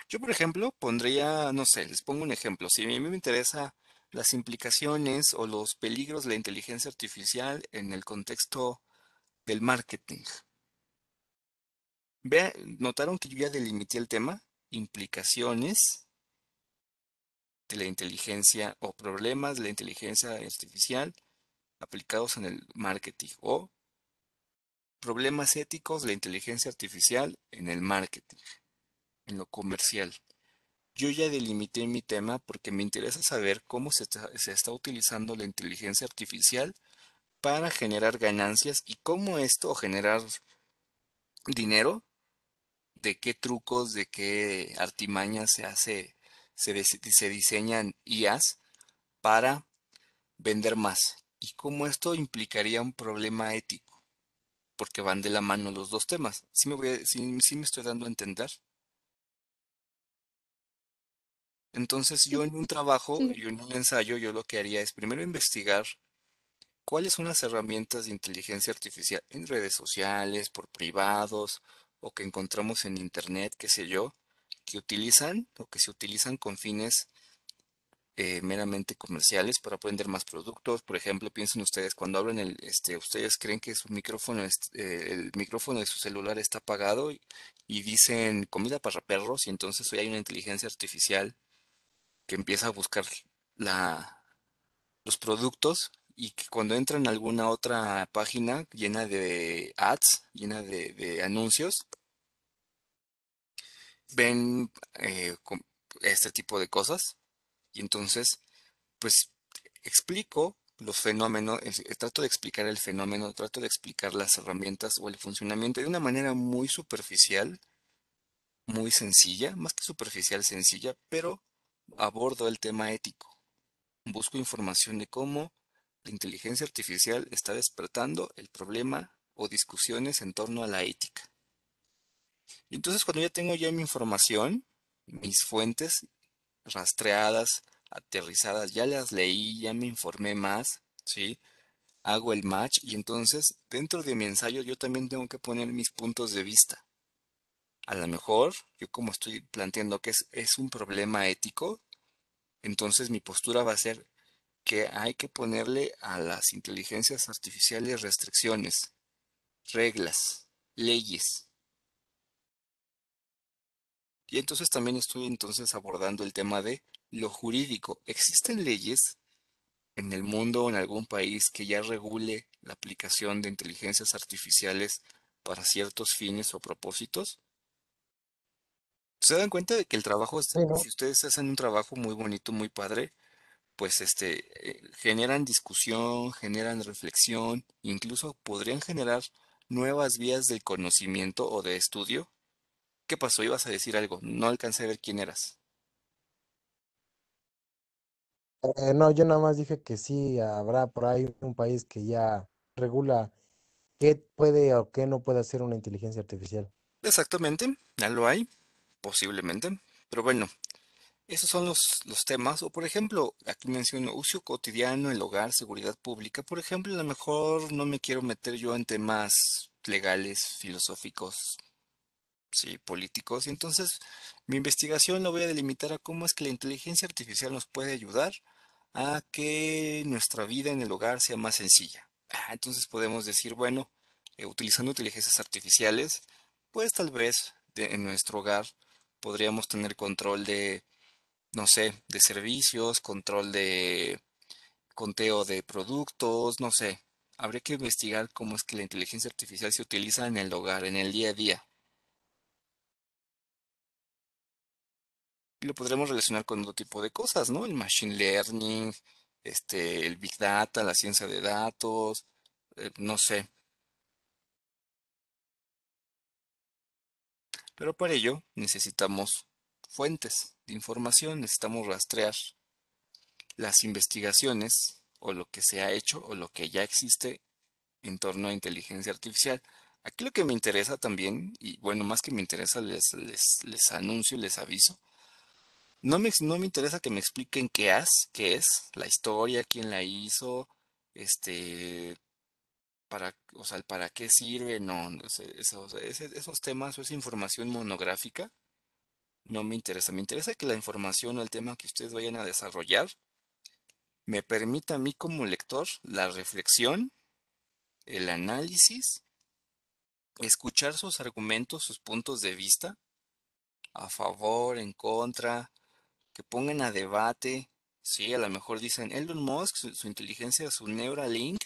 Yo, por ejemplo, pondría, no sé, les pongo un ejemplo. Si a mí me interesa las implicaciones o los peligros de la inteligencia artificial en el contexto del marketing. notaron que yo ya delimité el tema, implicaciones de la inteligencia o problemas de la inteligencia artificial aplicados en el marketing o problemas éticos, la inteligencia artificial en el marketing, en lo comercial. Yo ya delimité mi tema porque me interesa saber cómo se está, utilizando la inteligencia artificial para generar ganancias y cómo esto generar dinero, de qué trucos, de qué artimañas se hace, se, se diseñan IAs para vender más y cómo esto implicaría un problema ético porque van de la mano los dos temas. ¿Sí me, voy me estoy dando a entender? Entonces yo en un trabajo, y en un ensayo, yo lo que haría es primero investigar cuáles son las herramientas de inteligencia artificial en redes sociales, por privados o que encontramos en internet, qué sé yo, que utilizan o que se utilizan con fines eh, meramente comerciales para poder vender más productos. Por ejemplo, piensen ustedes cuando hablan, este, ustedes creen que su micrófono, eh, el micrófono de su celular está apagado y, dicen comida para perros y entonces hoy hay una inteligencia artificial que empieza a buscar la, los productos y que cuando entran en alguna otra página llena de ads, llena de, anuncios, ven eh, este tipo de cosas y entonces, pues explico los fenómenos, eh, trato de explicar el fenómeno, trato de explicar las herramientas o el funcionamiento de una manera muy superficial, muy sencilla, más que superficial, sencilla, pero abordo el tema ético. Busco información de cómo la inteligencia artificial está despertando el problema o discusiones en torno a la ética. Y entonces cuando ya tengo ya mi información, mis fuentes, rastreadas, aterrizadas, ya las leí, ya me informé más, ¿sí? Hago el match y entonces dentro de mi ensayo yo también tengo que poner mis puntos de vista. A lo mejor yo como estoy planteando que es, es un problema ético, entonces mi postura va a ser que hay que ponerle a las inteligencias artificiales restricciones, reglas, leyes, y entonces también estoy entonces abordando el tema de lo jurídico. ¿Existen leyes en el mundo o en algún país que ya regule la aplicación de inteligencias artificiales para ciertos fines o propósitos? ¿Se dan cuenta de que el trabajo, si ustedes hacen un trabajo muy bonito, muy padre, pues este, eh, generan discusión, generan reflexión, incluso podrían generar nuevas vías de conocimiento o de estudio ¿Qué pasó? Ibas a decir algo. No alcancé a ver quién eras. Eh, no, yo nada más dije que sí, habrá por ahí un país que ya regula qué puede o qué no puede hacer una inteligencia artificial. Exactamente, ya lo hay, posiblemente. Pero bueno, esos son los, los temas. O por ejemplo, aquí menciono uso cotidiano, el hogar, seguridad pública. Por ejemplo, a lo mejor no me quiero meter yo en temas legales, filosóficos, sí, políticos. Y entonces mi investigación la voy a delimitar a cómo es que la inteligencia artificial nos puede ayudar a que nuestra vida en el hogar sea más sencilla. Ah, entonces podemos decir, bueno, eh, utilizando inteligencias artificiales, pues tal vez en nuestro hogar podríamos tener control de, no sé, de servicios, control de conteo de productos, no sé. Habría que investigar cómo es que la inteligencia artificial se utiliza en el hogar, en el día a día, y lo podremos relacionar con otro tipo de cosas, ¿no? El machine learning, este, el big data, la ciencia de datos, eh, no sé. Pero para ello necesitamos fuentes de información, necesitamos rastrear las investigaciones o lo que se ha hecho o lo que ya existe en torno a inteligencia artificial. Aquí lo que me interesa también, y bueno, más que me interesa, les anuncio y les aviso, no me, interesa que me expliquen qué, qué es, la historia, quién la hizo, este, para, para qué sirve, no, esos, esos temas o esa información monográfica no me interesa. Me interesa que la información o el tema que ustedes vayan a desarrollar me permita a mí como lector la reflexión, el análisis, escuchar sus argumentos, sus puntos de vista, a favor, en contra, que pongan a debate. Sí, a lo mejor dicen, Elon Musk, su, inteligencia, su Neuralink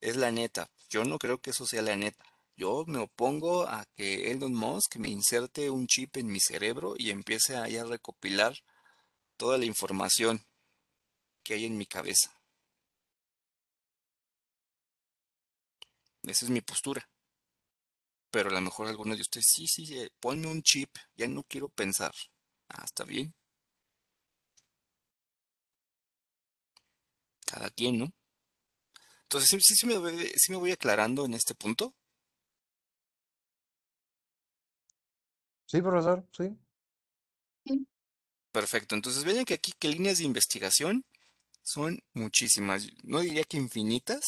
es la neta. Yo no creo que eso sea la neta. Yo me opongo a que Elon Musk me inserte un chip en mi cerebro y empiece ahí a recopilar toda la información que hay en mi cabeza. Esa es mi postura. Pero a lo mejor algunos de ustedes, sí, sí, ponme un chip, ya no quiero pensar. Ah, está bien. cada quien, ¿no? Entonces, sí, me, voy, aclarando en este punto. Sí, profesor, sí. Perfecto, entonces vean que aquí que líneas de investigación son muchísimas. No diría que infinitas,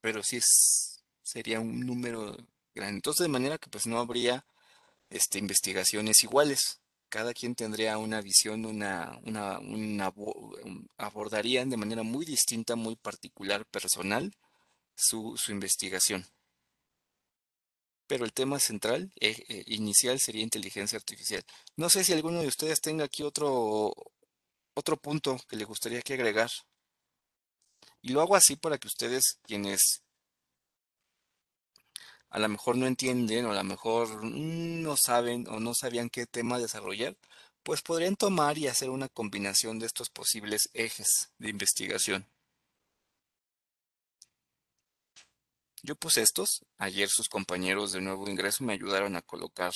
pero sí es, sería un número grande. Entonces, de manera que pues no habría este, investigaciones iguales cada quien tendría una visión, una, abordarían de manera muy distinta, muy particular, personal, su, investigación. Pero el tema central, eh, eh, inicial, sería inteligencia artificial. No sé si alguno de ustedes tenga aquí otro, otro punto que le gustaría que agregar. Y lo hago así para que ustedes, quienes a lo mejor no entienden o a lo mejor mm, no saben o no sabían qué tema desarrollar, pues podrían tomar y hacer una combinación de estos posibles ejes de investigación. Yo puse estos, ayer sus compañeros de nuevo ingreso me ayudaron a colocar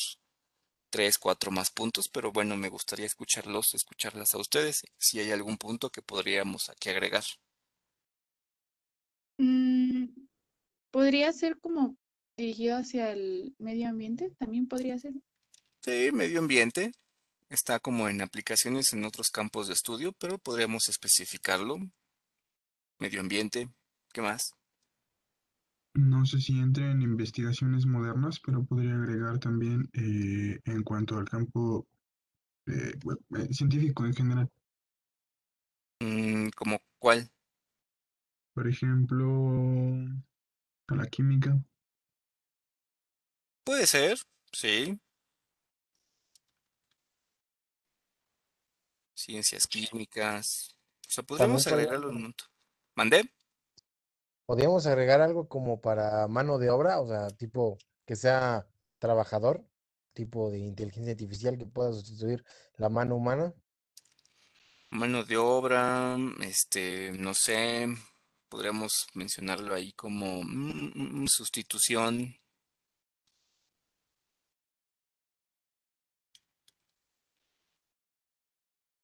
tres, cuatro más puntos, pero bueno, me gustaría escucharlos, escucharlas a ustedes, si hay algún punto que podríamos aquí agregar. Mm, podría ser como dirigido hacia el medio ambiente, también podría ser. Sí, medio ambiente. Está como en aplicaciones en otros campos de estudio, pero podríamos especificarlo. Medio ambiente, ¿qué más? No sé si entre en investigaciones modernas, pero podría agregar también eh, en cuanto al campo eh, eh, científico en general. Mm, ¿Como cuál? Por ejemplo, a la química. Puede ser, sí. Ciencias químicas. O sea, podríamos agregarlo un ¿Mandé? Podríamos agregar algo como para mano de obra, o sea, tipo que sea trabajador, tipo de inteligencia artificial que pueda sustituir la mano humana. Mano de obra, este, no sé, podríamos mencionarlo ahí como mm, mm, mm, sustitución.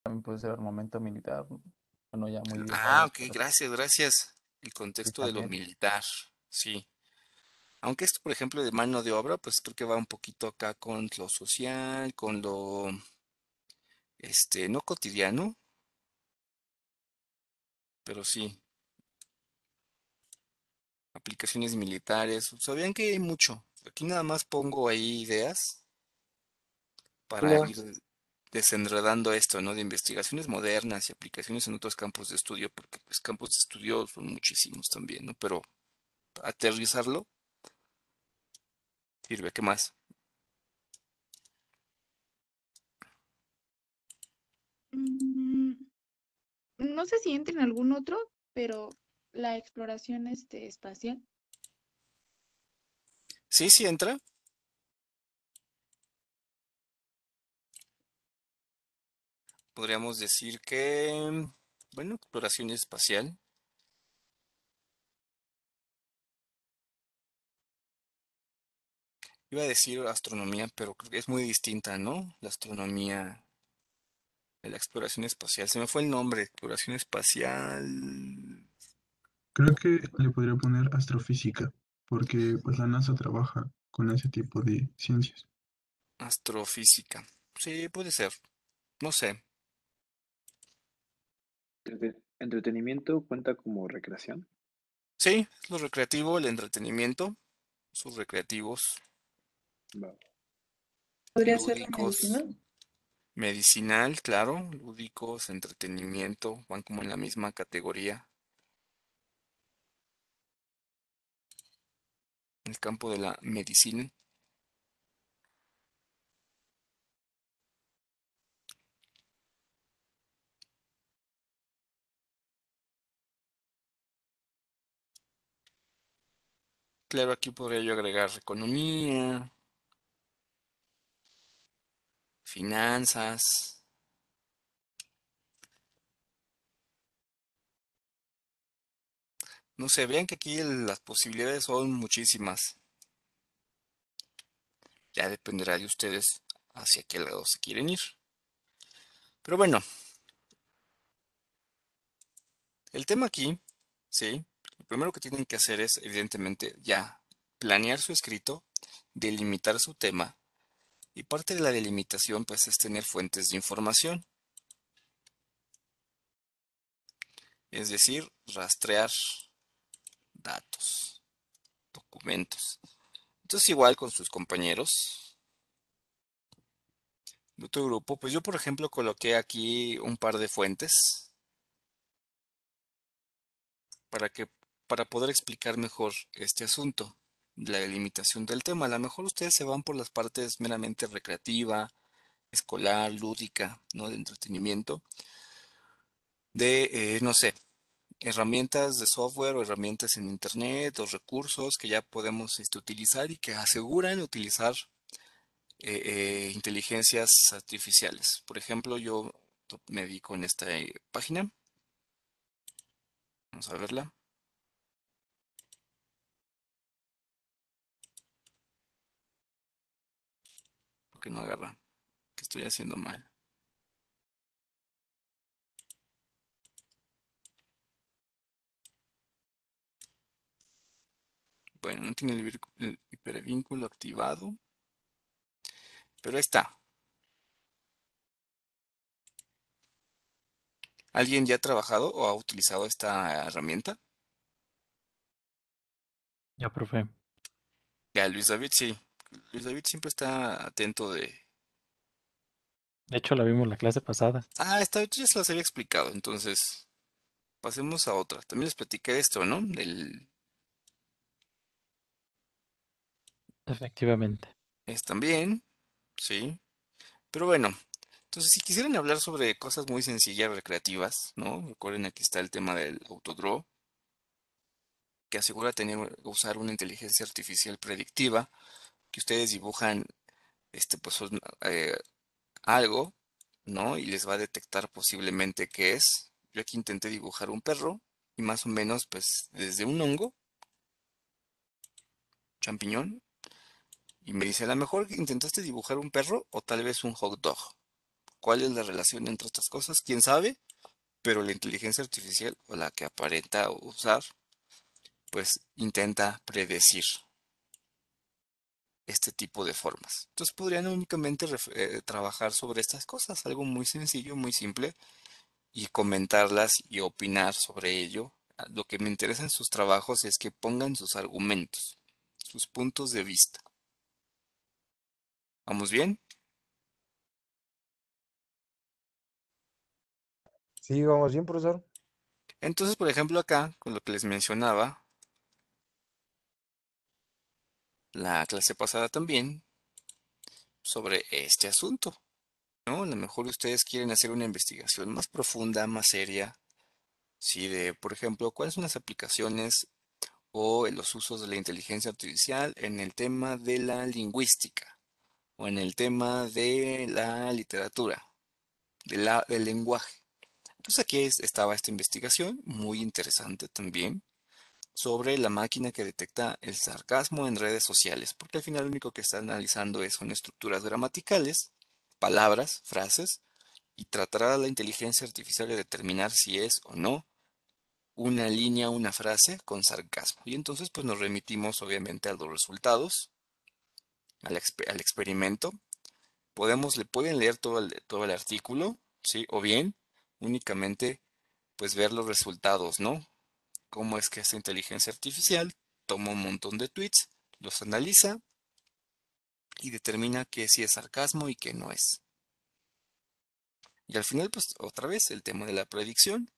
también puede ser momento militar. ya muy Ah, ok, gracias, gracias. El contexto de lo militar, sí. Aunque esto, por ejemplo, de mano de obra, pues creo que va un poquito acá con lo social, con lo, este, no cotidiano, pero sí. Aplicaciones militares. Sabían que hay mucho. Aquí nada más pongo ahí ideas para ir desenredando esto, ¿no? De investigaciones modernas y aplicaciones en otros campos de estudio, porque los pues, campos de estudio son muchísimos también, ¿no? Pero aterrizarlo sirve. ¿Qué más? Mm, no sé si entra en algún otro, pero la exploración este, espacial. Sí, sí entra. podríamos decir que, bueno, exploración espacial. Iba a decir astronomía, pero creo que es muy distinta, ¿no? La astronomía la exploración espacial. Se me fue el nombre, exploración espacial. Creo que le podría poner astrofísica, porque pues la NASA trabaja con ese tipo de ciencias. Astrofísica. Sí, puede ser. No sé. ¿Entretenimiento cuenta como recreación? Sí, lo recreativo, el entretenimiento, sus recreativos, ¿Podría ser medicinal? medicinal, claro, lúdicos, entretenimiento, van como en la misma categoría. El campo de la medicina. Claro, aquí podría yo agregar economía, finanzas. No sé, vean que aquí las posibilidades son muchísimas. Ya dependerá de ustedes hacia qué lado se quieren ir. Pero bueno, el tema aquí, ¿sí? primero que tienen que hacer es, evidentemente, ya planear su escrito, delimitar su tema, y parte de la delimitación pues es tener fuentes de información. Es decir, rastrear datos, documentos. Entonces igual con sus compañeros de otro grupo, pues yo por ejemplo coloqué aquí un par de fuentes para que para poder explicar mejor este asunto, la delimitación del tema. A lo mejor ustedes se van por las partes meramente recreativa, escolar, lúdica, ¿no? De entretenimiento, de, eh, no sé, herramientas de software o herramientas en internet o recursos que ya podemos este, utilizar y que aseguran utilizar eh, eh, inteligencias artificiales. Por ejemplo, yo me dedico en esta página. Vamos a verla. que no agarra, que estoy haciendo mal. Bueno, no tiene el, hipervínculo activado, pero ahí está. ¿Alguien ya ha trabajado o ha utilizado esta herramienta? Ya, profe. Ya, Luis David, sí. David siempre está atento de... De hecho, la vimos la clase pasada. Ah, esta ya se las había explicado, entonces pasemos a otra. También les platiqué esto, ¿no? Efectivamente. Es también, sí. Pero bueno, entonces, si quisieran hablar sobre cosas muy sencillas, recreativas, ¿no? Recuerden, aquí está el tema del autodraw, que asegura tener, usar una inteligencia artificial predictiva ustedes dibujan este, pues, eh, algo, ¿no? Y les va a detectar posiblemente qué es. Yo aquí intenté dibujar un perro y más o menos, pues, desde un hongo, champiñón, y me dice, a lo mejor intentaste dibujar un perro o tal vez un hot dog. ¿Cuál es la relación entre estas cosas? ¿Quién sabe? Pero la inteligencia artificial o la que aparenta usar, pues intenta predecir este tipo de formas. Entonces podrían únicamente eh, trabajar sobre estas cosas, algo muy sencillo, muy simple, y comentarlas y opinar sobre ello. Ah, lo que me interesa en sus trabajos es que pongan sus argumentos, sus puntos de vista. ¿Vamos bien? Sí, vamos bien, profesor. Entonces, por ejemplo, acá, con lo que les mencionaba, la clase pasada también sobre este asunto. A lo mejor ustedes quieren hacer una investigación más profunda, más seria, ¿sí? de, por ejemplo, cuáles son las aplicaciones o los usos de la inteligencia artificial en el tema de la lingüística o en el tema de la literatura, del lenguaje. Entonces aquí estaba esta investigación, muy interesante también sobre la máquina que detecta el sarcasmo en redes sociales, porque al final lo único que está analizando es, son estructuras gramaticales, palabras, frases, y tratará la inteligencia artificial de determinar si es o no una línea, una frase con sarcasmo. Y entonces pues nos remitimos obviamente a los resultados, al, experimento. Podemos, le pueden leer todo el, todo el artículo, ¿sí? O bien únicamente pues ver los resultados, ¿no? cómo es que esta inteligencia artificial toma un montón de tweets, los analiza y determina que sí es sarcasmo y qué no es. Y al final, pues otra vez, el tema de la predicción.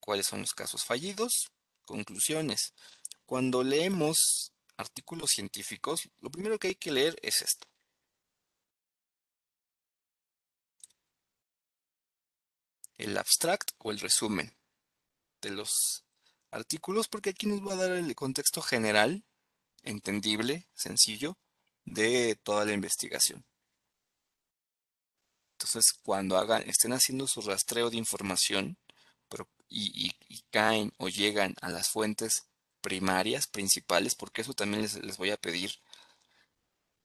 ¿Cuáles son los casos fallidos? Conclusiones. Cuando leemos artículos científicos, lo primero que hay que leer es esto. El abstract o el resumen los artículos, porque aquí nos va a dar el contexto general, entendible, sencillo, de toda la investigación. Entonces, cuando hagan, estén haciendo su rastreo de información y, caen o llegan a las fuentes primarias, principales, porque eso también les, les voy a pedir,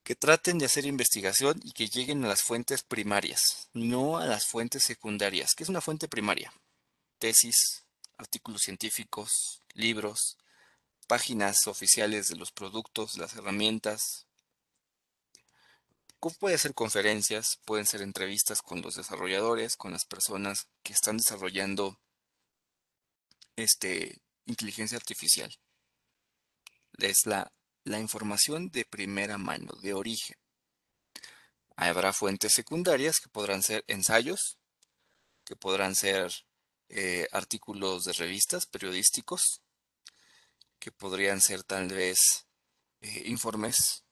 que traten de hacer investigación y que lleguen a las fuentes primarias, no a las fuentes secundarias. ¿Qué es una fuente primaria? Tesis, artículos científicos, libros, páginas oficiales de los productos, las herramientas. Puede ser conferencias, pueden ser entrevistas con los desarrolladores, con las personas que están desarrollando este, inteligencia artificial. Es la, la información de primera mano, de origen. Habrá fuentes secundarias que podrán ser ensayos, que podrán ser eh, artículos de revistas periodísticos, que podrían ser tal vez eh, informes,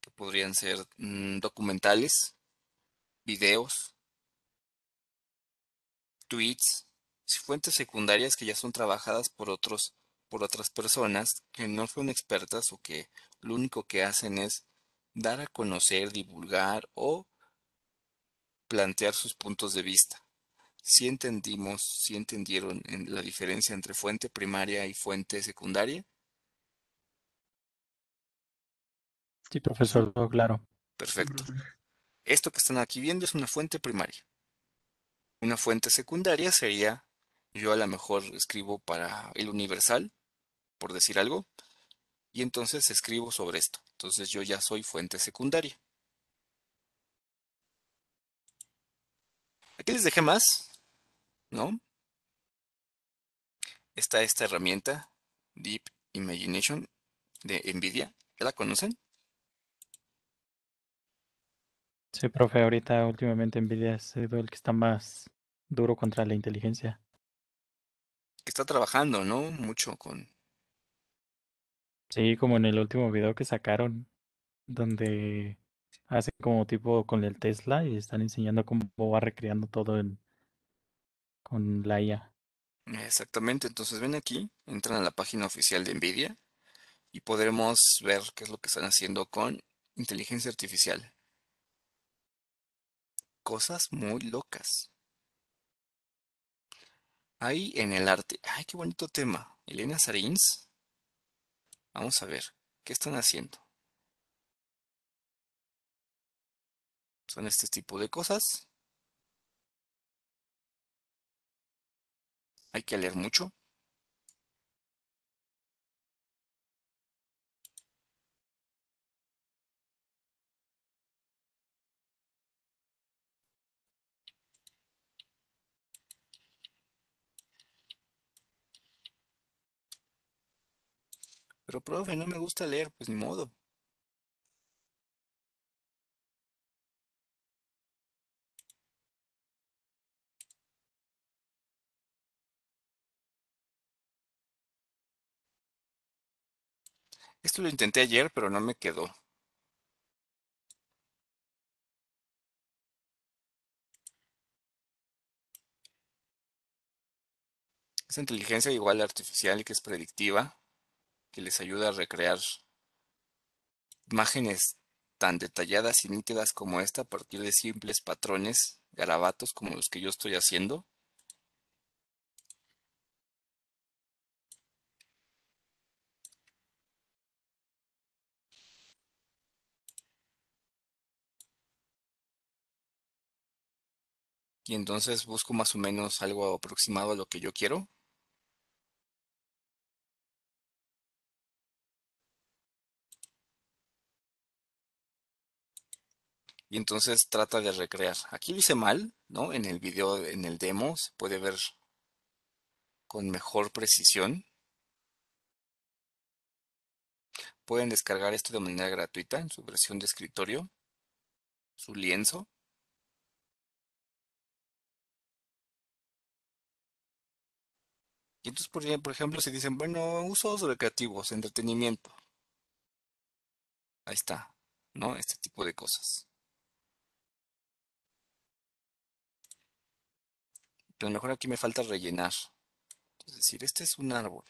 que podrían ser mm, documentales, videos, tweets, fuentes secundarias que ya son trabajadas por otros por otras personas que no son expertas o que lo único que hacen es dar a conocer, divulgar o plantear sus puntos de vista si entendimos, si entendieron la diferencia entre fuente primaria y fuente secundaria. Sí, profesor, claro. Perfecto. Esto que están aquí viendo es una fuente primaria. Una fuente secundaria sería, yo a lo mejor escribo para el universal, por decir algo, y entonces escribo sobre esto. Entonces yo ya soy fuente secundaria. Aquí les dejé más, ¿no? Está esta herramienta, Deep Imagination, de NVIDIA. ¿Ya la conocen? Sí, profe, ahorita últimamente NVIDIA sido el que está más duro contra la inteligencia. está trabajando, ¿no? Mucho con... Sí, como en el último video que sacaron, donde hace como tipo con el Tesla y están enseñando cómo va recreando todo en, con la Exactamente, entonces ven aquí, entran a la página oficial de NVIDIA y podremos ver qué es lo que están haciendo con inteligencia artificial. Cosas muy locas. Ahí en el arte, ay, qué bonito tema. Elena Sarins. Vamos a ver, ¿qué están haciendo? Son este tipo de cosas. ¿Hay que leer mucho? Pero, profe, no me gusta leer, pues ni modo. Esto lo intenté ayer, pero no me quedó. Esa inteligencia igual artificial que es predictiva, que les ayuda a recrear imágenes tan detalladas y nítidas como esta a partir de simples patrones, garabatos como los que yo estoy haciendo. y entonces busco más o menos algo aproximado a lo que yo quiero. Y entonces trata de recrear. Aquí lo hice mal, ¿no? En el video, en el demo, se puede ver con mejor precisión. Pueden descargar esto de manera gratuita en su versión de escritorio, su lienzo. entonces, e, por, ejemplo, si dicen, bueno, usos recreativos, entretenimiento. Ahí está, ¿no? Este tipo de cosas. a lo mejor aquí me falta rellenar. Es decir, este es un árbol.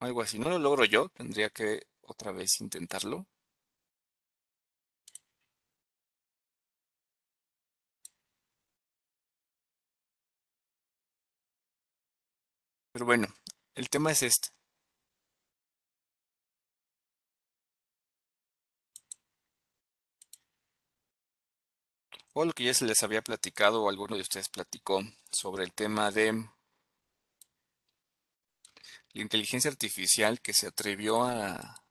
Algo así, no lo logro yo, tendría que otra vez intentarlo? Pero bueno, el tema es este. o lo que ya se les había platicado o alguno de ustedes platicó sobre el tema de la inteligencia artificial que se atrevió a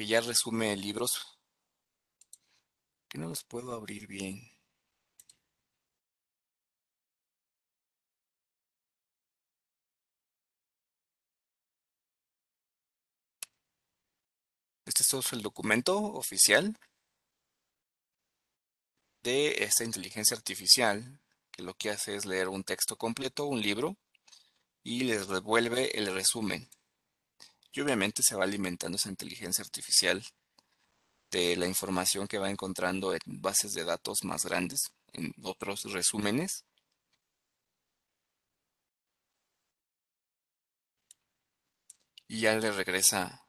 que ya resume libros. Que no los puedo abrir bien. Este es el documento oficial de esta inteligencia artificial que lo que hace es leer un texto completo, un libro, y les devuelve el resumen. Y obviamente se va alimentando esa inteligencia artificial de la información que va encontrando en bases de datos más grandes, en otros resúmenes. Y ya le regresa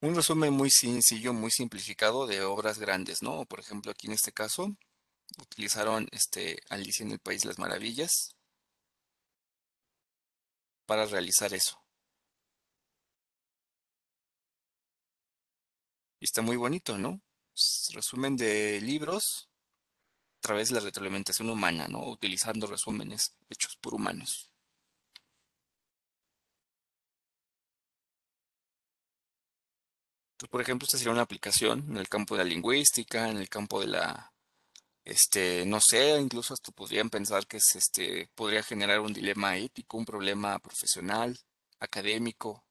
un resumen muy sencillo, muy simplificado de obras grandes, ¿no? Por ejemplo, aquí en este caso utilizaron este Alicia en el País de las Maravillas, para realizar eso. Y está muy bonito, ¿no? Resumen de libros a través de la retroalimentación humana, ¿no? Utilizando resúmenes hechos por humanos. Entonces, por ejemplo, esta sería una aplicación en el campo de la lingüística, en el campo de la este, no sé, incluso hasta podrían pensar que este, podría generar un dilema ético, un problema profesional, académico.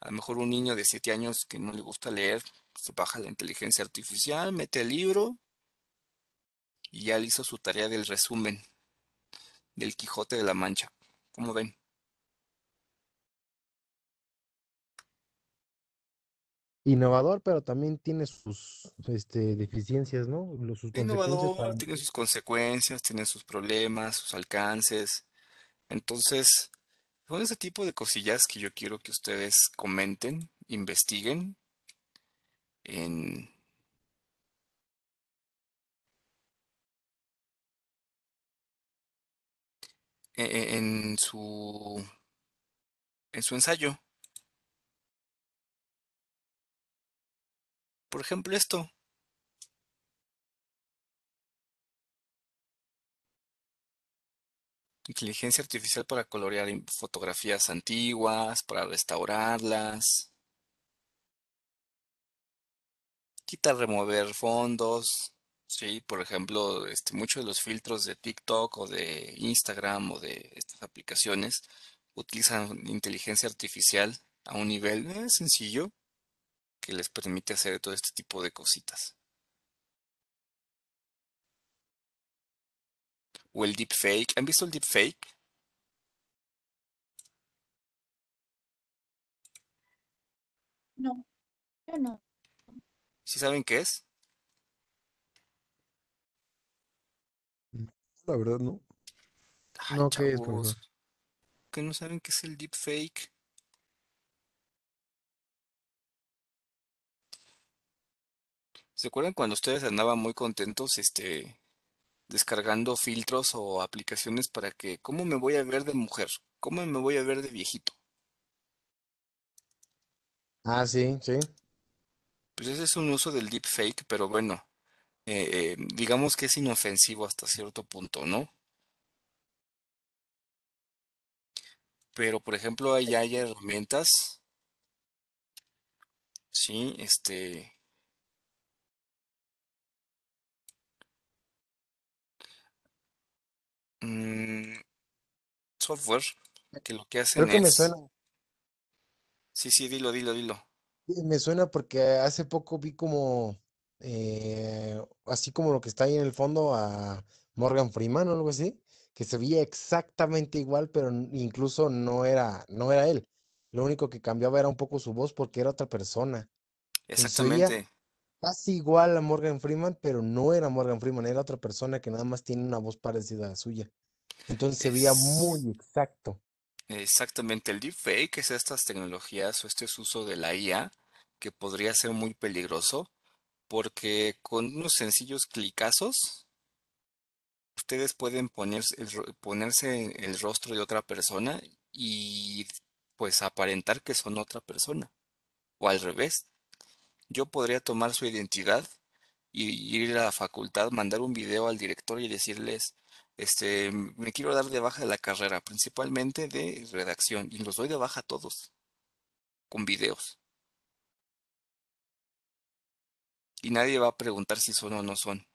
A lo mejor un niño de 7 años que no le gusta leer, se baja la inteligencia artificial, mete el libro y ya le hizo su tarea del resumen del Quijote de la Mancha. ¿Cómo ven? innovador, pero también tiene sus este, deficiencias, ¿no? Los, sus innovador, tiene sus consecuencias, tiene sus problemas, sus alcances. Entonces, son ese tipo de cosillas que yo quiero que ustedes comenten, investiguen en... E, e, en su en su ensayo Por ejemplo esto. Inteligencia artificial para colorear fotografías antiguas, para restaurarlas. Quitar, remover fondos. Sí, por ejemplo, este, muchos de los filtros de TikTok o de Instagram o de estas aplicaciones utilizan inteligencia artificial a un nivel eh, sencillo que les permite hacer todo este tipo de cositas. O el fake ¿Han visto el deepfake? No, yo no. ¿Sí saben qué es? La verdad, no. no, chavos, ¿qué es, ¿Que no saben qué es el deepfake? ¿Se acuerdan cuando ustedes andaban muy contentos, este, descargando filtros o aplicaciones para que, ¿cómo me voy a ver de mujer? ¿Cómo me voy a ver de viejito? Ah, sí, sí. Pues ese es un uso del deepfake, pero bueno, eh, eh, digamos que es inofensivo hasta cierto punto, ¿no? Pero, por ejemplo, allá hay herramientas, sí, este, Mm, software que lo que hacen Creo que me suena. Sí, sí, dilo, dilo, dilo. Me suena porque hace poco vi como, eh, así como lo que está ahí en el fondo a Morgan Freeman o algo así, que se veía exactamente igual, pero incluso no era, no era él. Lo único que cambiaba era un poco su voz porque era otra persona. Exactamente casi igual a Morgan Freeman, pero no era Morgan Freeman, era otra persona que nada más tiene una voz parecida a la suya. Entonces veía muy exacto. Exactamente, el deepfake es estas tecnologías o este es uso de la IA que podría ser muy peligroso porque con unos sencillos clicazos ustedes pueden ponerse el, ponerse el rostro de otra persona y pues aparentar que son otra persona o al revés. Yo podría tomar su identidad y ir a la facultad, mandar un video al director y decirles, este, me quiero dar de baja de la carrera, principalmente de redacción, y los doy de baja a todos, con videos. Y nadie va a preguntar si son o no son.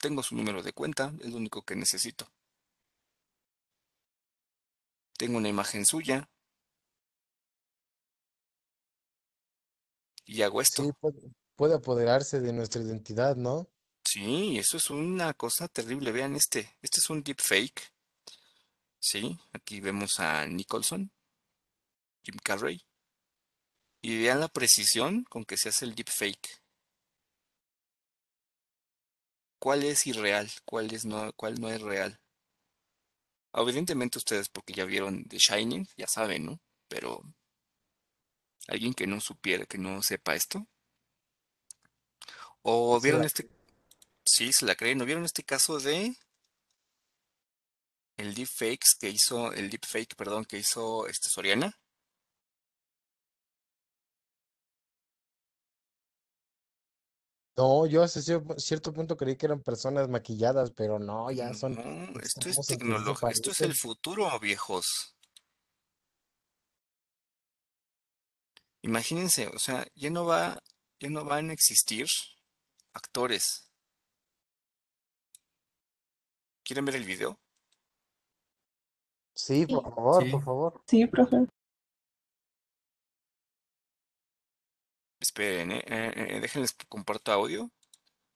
Tengo su número de cuenta, es lo único que necesito. Tengo una imagen suya, y hago esto. puede, apoderarse de nuestra identidad, ¿no? Sí, eso es una cosa terrible. Vean este. Este es un deepfake. Sí, aquí vemos a Nicholson, Jim Carrey. Y vean la precisión con que se hace el deepfake. ¿Cuál es irreal? ¿Cuál, es no, cuál no es real? Evidentemente ustedes, porque ya vieron The Shining, ya saben, ¿no? Pero alguien que no supiera, que no sepa esto. ¿O vieron este? Sí, se la creen. ¿No vieron este caso de el fakes que hizo, el deepfake, perdón, que hizo este Soriana? No, yo hasta cierto punto creí que eran personas maquilladas, pero no, ya mm, son. esto es tecnología, esto es el futuro, viejos. Imagínense, o sea, ya no va, ya no van a existir actores. ¿Quieren ver el video? Sí, por favor, por favor. Sí, profe. Esperen, eh, eh, ¿eh? déjenles que comparto audio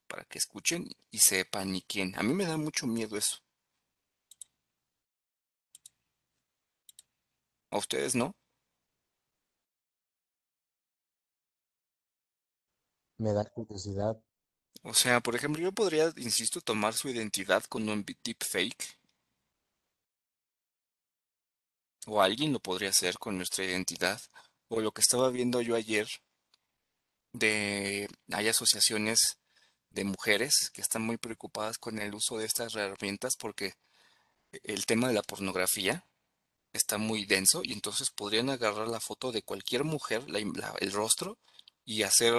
para que escuchen y sepan ni quién. A mí me da mucho miedo eso. ¿A ustedes no? Me da curiosidad. O sea, por ejemplo, yo podría, insisto, tomar su identidad con un fake. O alguien lo podría hacer con nuestra identidad. O lo que estaba viendo yo ayer, de hay asociaciones de mujeres que están muy preocupadas con el uso de estas herramientas porque el tema de la pornografía está muy denso y entonces podrían agarrar la foto de cualquier mujer, el rostro, y hacer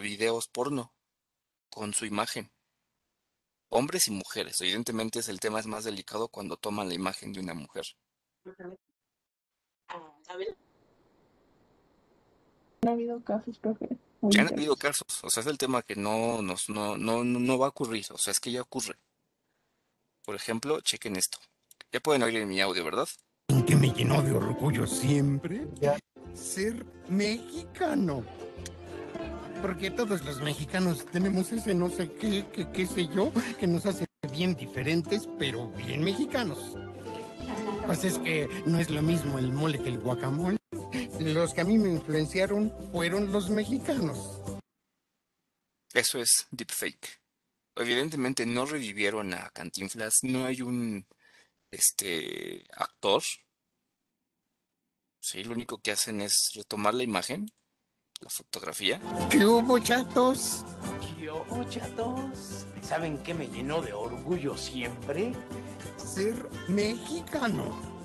videos porno con su imagen. Hombres y mujeres. Evidentemente el tema es más delicado cuando toman la imagen de una mujer. ha habido casos, profe. Ya han habido casos. O sea, es el tema que no, no, va a ocurrir. O sea, es que ya ocurre. Por ejemplo, chequen esto. Ya pueden oír mi audio, ¿verdad? Que me llenó de orgullo siempre ser mexicano porque todos los mexicanos tenemos ese no sé qué, qué, sé yo, que nos hace bien diferentes, pero bien mexicanos. Pues es que no es lo mismo el mole que el guacamole. Los que a mí me influenciaron fueron los mexicanos. Eso es deepfake. Evidentemente no revivieron a Cantinflas, no hay un este actor. Sí, lo único que hacen es retomar la imagen la fotografía. ¿Qué hubo, chatos? ¿Qué hubo, chatos? ¿Saben qué me llenó de orgullo siempre? Ser mexicano.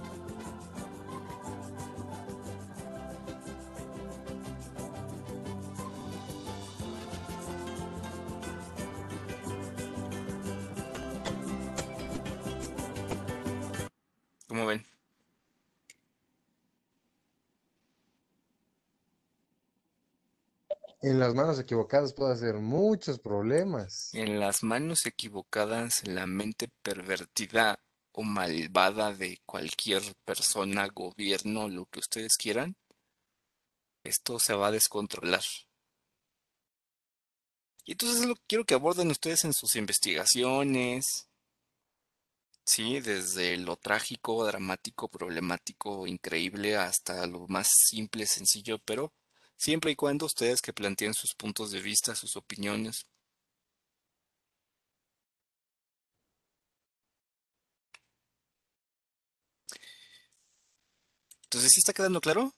En las manos equivocadas puede hacer muchos problemas. En las manos equivocadas, la mente pervertida o malvada de cualquier persona, gobierno, lo que ustedes quieran, esto se va a descontrolar. Y entonces es lo que quiero que aborden ustedes en sus investigaciones, ¿sí? Desde lo trágico, dramático, problemático, increíble, hasta lo más simple, sencillo, pero siempre y cuando ustedes que planteen sus puntos de vista, sus opiniones. Entonces, ¿sí está quedando claro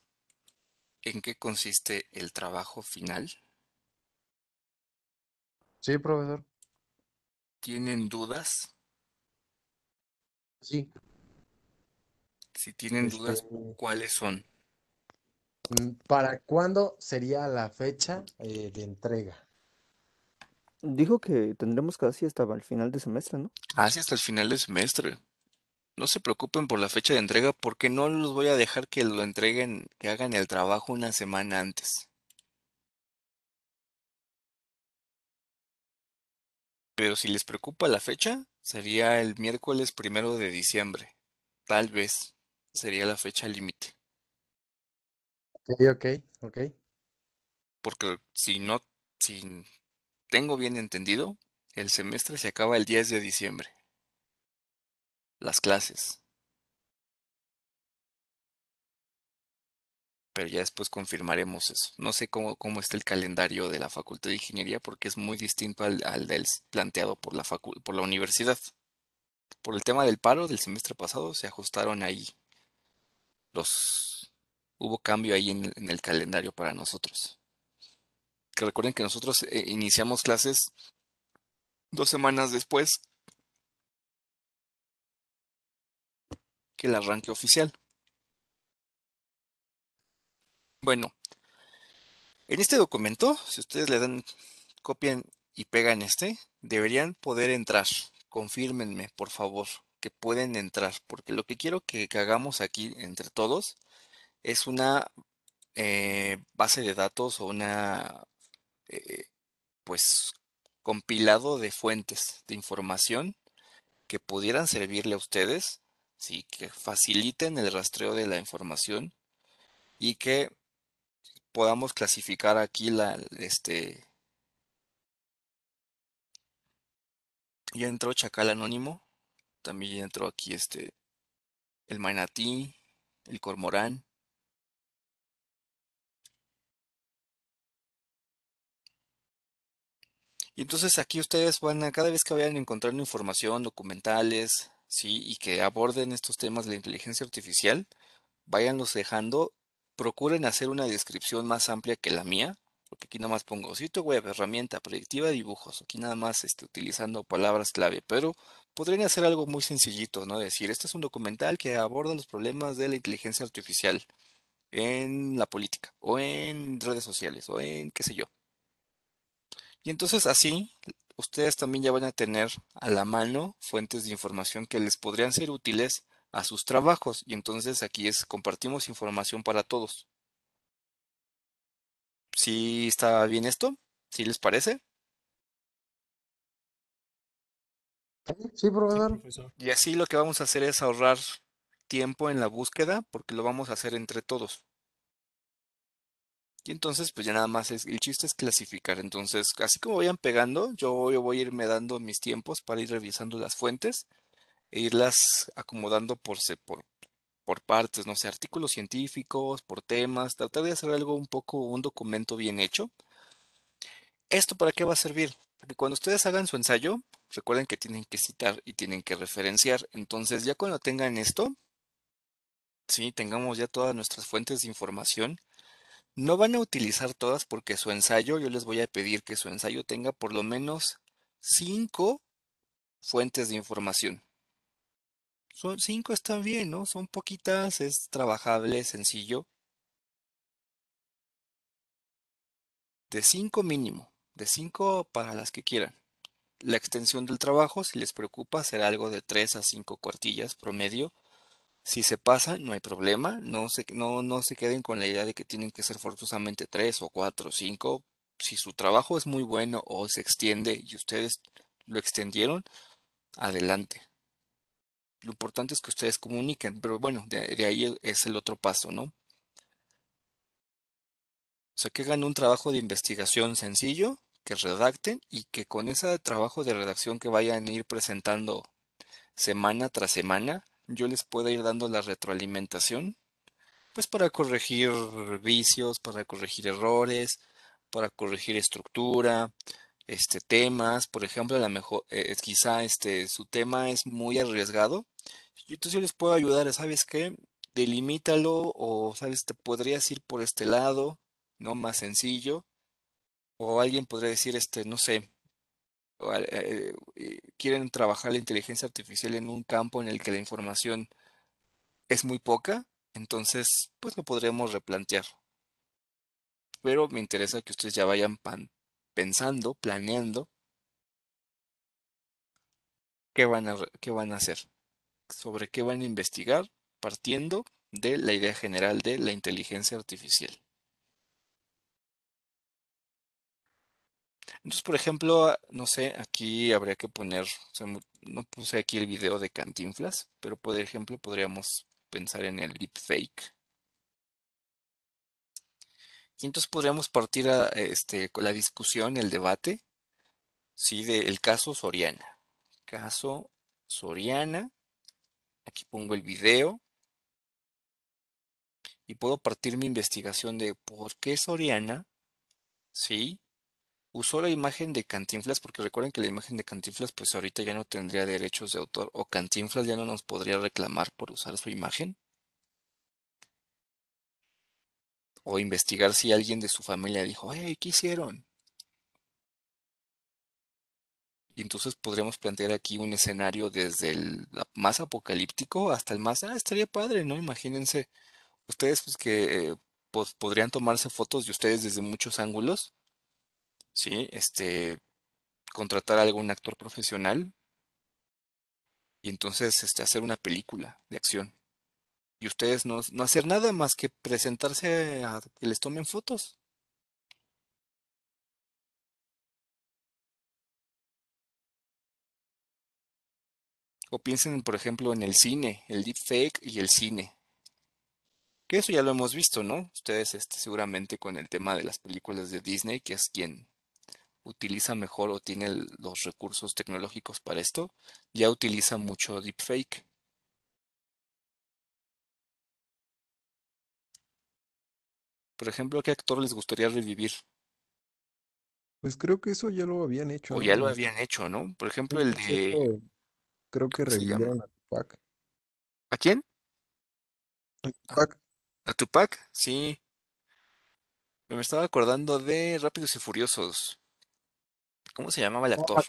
en qué consiste el trabajo final? Sí, profesor. ¿Tienen dudas? Sí. Si tienen dudas, este ¿cuáles son? Mm, ¿Para cuándo sería la fecha eh, de entrega? Dijo que tendremos casi hasta el final de semestre, ¿no? Así ah, hasta el final de semestre. No se preocupen por la fecha de entrega porque no los voy a dejar que lo entreguen, que hagan el trabajo una semana antes. Pero si les preocupa la fecha, sería el miércoles primero de diciembre. Tal vez sería la fecha límite ok, ok. Porque si no, si tengo bien entendido, el semestre se acaba el 10 de diciembre. Las clases. Pero ya después confirmaremos eso. No sé cómo, cómo está el calendario de la Facultad de Ingeniería porque es muy distinto al, del planteado por la, por la universidad. Por el tema del paro del semestre pasado se ajustaron ahí los, hubo cambio ahí en, el calendario para nosotros. Que recuerden que nosotros eh, iniciamos clases dos semanas después que el arranque oficial. Bueno, en este documento, si ustedes le dan, copian y pegan este, deberían poder entrar. Confírmenme, por favor, que pueden entrar, porque lo que quiero que hagamos aquí entre todos es una eh, base de datos o una, eh, pues, compilado de fuentes de información que pudieran servirle a ustedes, ¿sí? que faciliten el rastreo de la información y que podamos clasificar aquí la, este, ya entró Chacal Anónimo, también entró aquí este, el Manatí, el Cormorán, Y entonces aquí ustedes van a, cada vez que vayan encontrando información, documentales, ¿sí? Y que aborden estos temas de la inteligencia artificial, váyanlos dejando, procuren hacer una descripción más amplia que la mía, porque aquí nada más pongo sitio web, herramienta, predictiva, dibujos, aquí nada más este, utilizando palabras clave, pero podrían hacer algo muy sencillito, ¿no? Decir, este es un documental que aborda los problemas de la inteligencia artificial en la política, o en redes sociales, o en qué sé yo. Y entonces así ustedes también ya van a tener a la mano fuentes de información que les podrían ser útiles a sus trabajos. Y entonces aquí es compartimos información para todos. ¿Sí está bien esto? ¿Sí les parece? Sí, profesor. Y así lo que vamos a hacer es ahorrar tiempo en la búsqueda porque lo vamos a hacer entre todos. Y entonces, pues ya nada más es, el chiste es clasificar. Entonces, así como vayan pegando, yo, voy a irme dando mis tiempos para ir revisando las fuentes e irlas acomodando por, por partes, no sé, artículos científicos, por temas, tratar de hacer algo un poco, un documento bien hecho. ¿Esto para qué va a servir? Porque cuando ustedes hagan su ensayo, recuerden que tienen que citar y tienen que referenciar. Entonces, ya cuando tengan esto, sí, tengamos ya todas nuestras fuentes de información, no van a utilizar todas porque su ensayo, yo les voy a pedir que su ensayo tenga por lo menos cinco fuentes de información. Son cinco están bien, ¿no? Son poquitas, es trabajable, sencillo. De cinco mínimo, de cinco para las que quieran. La extensión del trabajo, si les preocupa, será algo de 3 a 5 cuartillas promedio. Si se pasa, no hay problema. No se, no, no se queden con la idea de que tienen que ser forzosamente tres o cuatro o cinco. Si su trabajo es muy bueno o se extiende y ustedes lo extendieron, adelante. Lo importante es que ustedes comuniquen, pero bueno, de, de ahí e, es el otro paso, ¿no? O sea, que hagan un trabajo de investigación sencillo, que redacten y que con ese trabajo de redacción que vayan a ir presentando semana tras semana, yo les puedo ir dando la retroalimentación, pues para corregir vicios, para corregir errores, para corregir estructura, este temas, por ejemplo, a lo mejor eh, quizá este su tema es muy arriesgado, entonces yo les puedo ayudar, ¿sabes qué? Delimítalo o sabes te podrías ir por este lado, no más sencillo. O alguien podría decir este, no sé, eh, eh, quieren trabajar la inteligencia artificial en un campo en el que la información es muy poca, entonces pues lo podremos replantear. Pero me interesa que ustedes ya vayan pensando, planeando qué van, a, qué van a hacer, sobre qué van a investigar partiendo de la idea general de la inteligencia artificial. Entonces, por ejemplo, ah, no sé, aquí habría que poner, no puse aquí el video de Cantinflas, pero por ejemplo podríamos pensar en el deepfake. Y entonces podríamos partir este, con la discusión, el debate, sí, del caso Soriana. Caso Soriana, aquí pongo el video y puedo partir mi investigación de por qué Soriana, sí, usó la imagen de Cantinflas, porque recuerden que la imagen de Cantinflas, pues ahorita ya no tendría derechos de autor, o Cantinflas ya no nos podría reclamar por usar su imagen. O investigar si alguien de su familia dijo, hey, ¿qué hicieron? Y entonces podríamos plantear aquí un escenario desde el más apocalíptico hasta el más, ah, estaría padre, ¿no? Imagínense, ustedes pues que eh, podrían tomarse fotos de ustedes desde muchos ángulos ¿sí? Este, contratar a algún actor profesional y entonces este, hacer una película de acción. Y ustedes no, hacer nada más que presentarse a que les tomen fotos. O piensen, por ejemplo, en el cine, el deepfake y el cine. Que eso ya lo hemos visto, ¿no? Ustedes este, seguramente con el tema de las películas de Disney, que es quien utiliza mejor o tiene los recursos tecnológicos para esto, ya utiliza mucho deepfake. Por ejemplo, ¿qué actor les gustaría revivir? Pues creo que eso ya lo habían hecho. O ya lo habían hecho, ¿no? Por ejemplo, el de... Creo que revivieron a Tupac. ¿A quién? A ah, Tupac. ¿A Tupac? Sí. Me estaba acordando de Rápidos y Furiosos. ¿Cómo se llamaba el actor?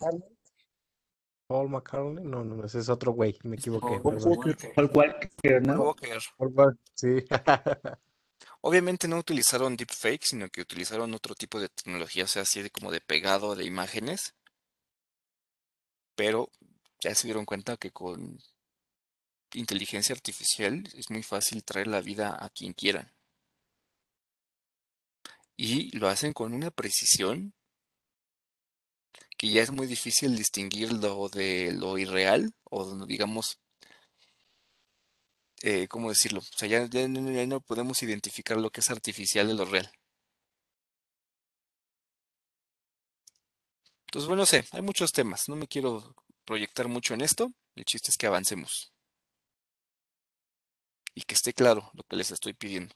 Paul McCartney, no, no, ese es otro güey, me equivoqué. Paul, Walker. Paul sí. Obviamente no utilizaron deepfake, sino que utilizaron otro tipo de tecnología, o sea, así como de pegado de imágenes. Pero ya se dieron cuenta que con inteligencia artificial es muy fácil traer la vida a quien quieran. Y lo hacen con una precisión que ya es muy difícil distinguir lo de lo irreal o digamos, eh, ¿cómo decirlo? O sea, ya no podemos identificar lo que es artificial de lo real. Entonces, pues, bueno, sé, hay muchos temas, no me quiero proyectar mucho en esto, el chiste es que avancemos y que esté claro lo que les estoy pidiendo.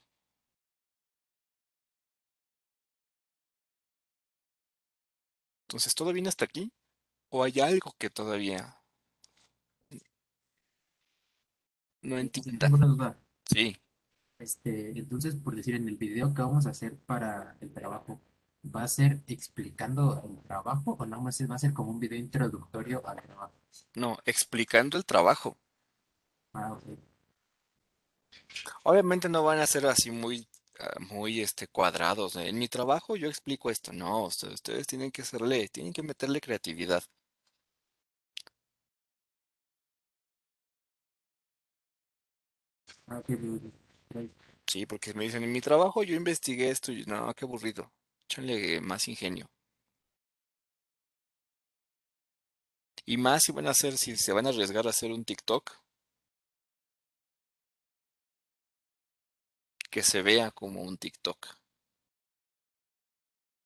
Entonces, ¿todo viene hasta aquí? ¿O hay algo que todavía no pues, entienda? Sí. Este, entonces, por decir, en el video que vamos a hacer para el trabajo, ¿va a ser explicando el trabajo o nada más va a ser como un video introductorio al trabajo? No, explicando el trabajo. Ah, ok. Obviamente no van a ser así muy Ah, muy este, cuadrados. En mi trabajo yo explico esto. No, ustedes, tienen que hacerle, tienen que meterle creatividad. Ah, sí, porque me dicen, en mi trabajo yo investigué esto y no, qué aburrido. Échale más ingenio. Y más si van a hacer, si se van a arriesgar a hacer un TikTok, que se vea como un TikTok.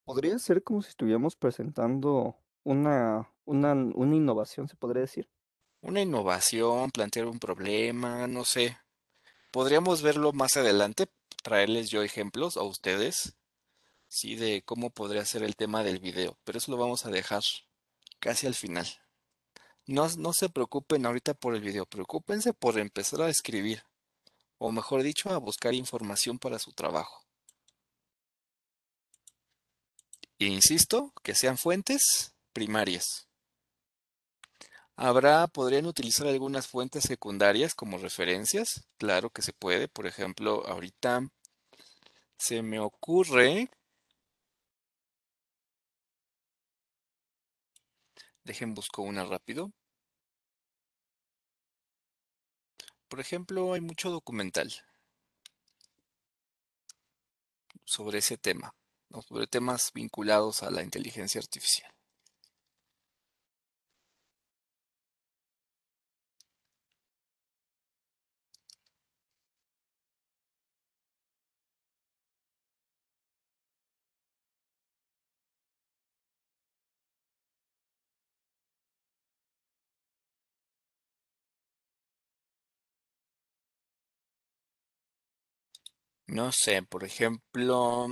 Podría ser como si estuviéramos presentando una, una, innovación, se podría decir. Una innovación, plantear un problema, no sé. Podríamos verlo más adelante, traerles yo ejemplos a ustedes, sí, de cómo podría ser el tema del video, pero eso lo vamos a dejar casi al final. No, no se preocupen ahorita por el video, preocúpense por empezar a escribir o mejor dicho, a buscar información para su trabajo. E insisto, que sean fuentes primarias. Habrá, podrían utilizar algunas fuentes secundarias como referencias. Claro que se puede. Por ejemplo, ahorita se me ocurre. Dejen, busco una rápido. Por ejemplo, hay mucho documental sobre ese tema, sobre temas vinculados a la inteligencia artificial. No sé, por ejemplo,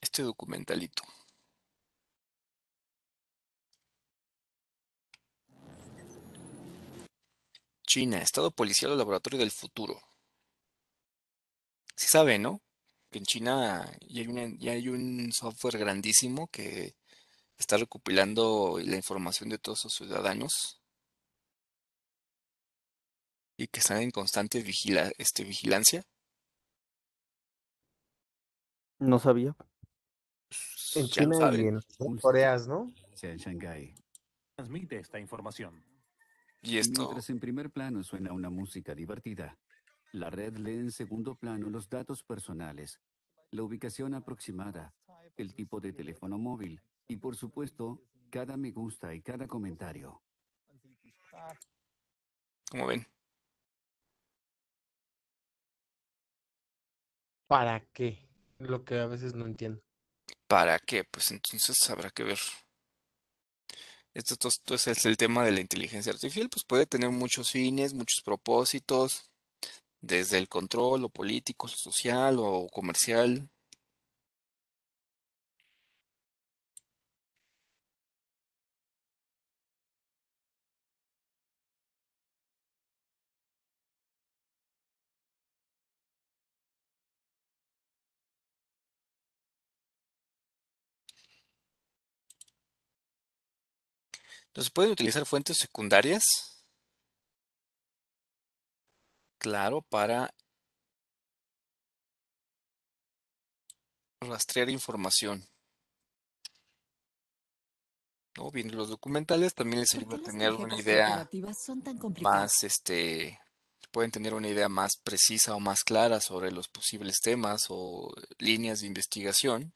este documentalito. China, Estado Policial o Laboratorio del Futuro. Si sí sabe, ¿no? Que en China ya hay, ya hay un software grandísimo que está recopilando la información de todos sus ciudadanos y que están en constante este, vigilancia? No sabía. Pues, en China en Coreas, ¿no? Sí, en Transmite esta información. Y esto. Mientras en primer plano suena una música divertida, la red lee en segundo plano los datos personales, la ubicación aproximada, el tipo de teléfono móvil y, por supuesto, cada me gusta y cada comentario. Como ven, ¿Para qué? Lo que a veces no entiendo. ¿Para qué? Pues entonces habrá que ver. Esto, es el tema de la inteligencia artificial, pues puede tener muchos fines, muchos propósitos, desde el control, o político, lo social o comercial, Entonces, ¿pueden utilizar fuentes secundarias? Claro, para rastrear información. ¿No? Oh, Viendo los documentales también les ayuda a tener una idea más, este, pueden tener una idea más precisa o más clara sobre los posibles temas o líneas de investigación.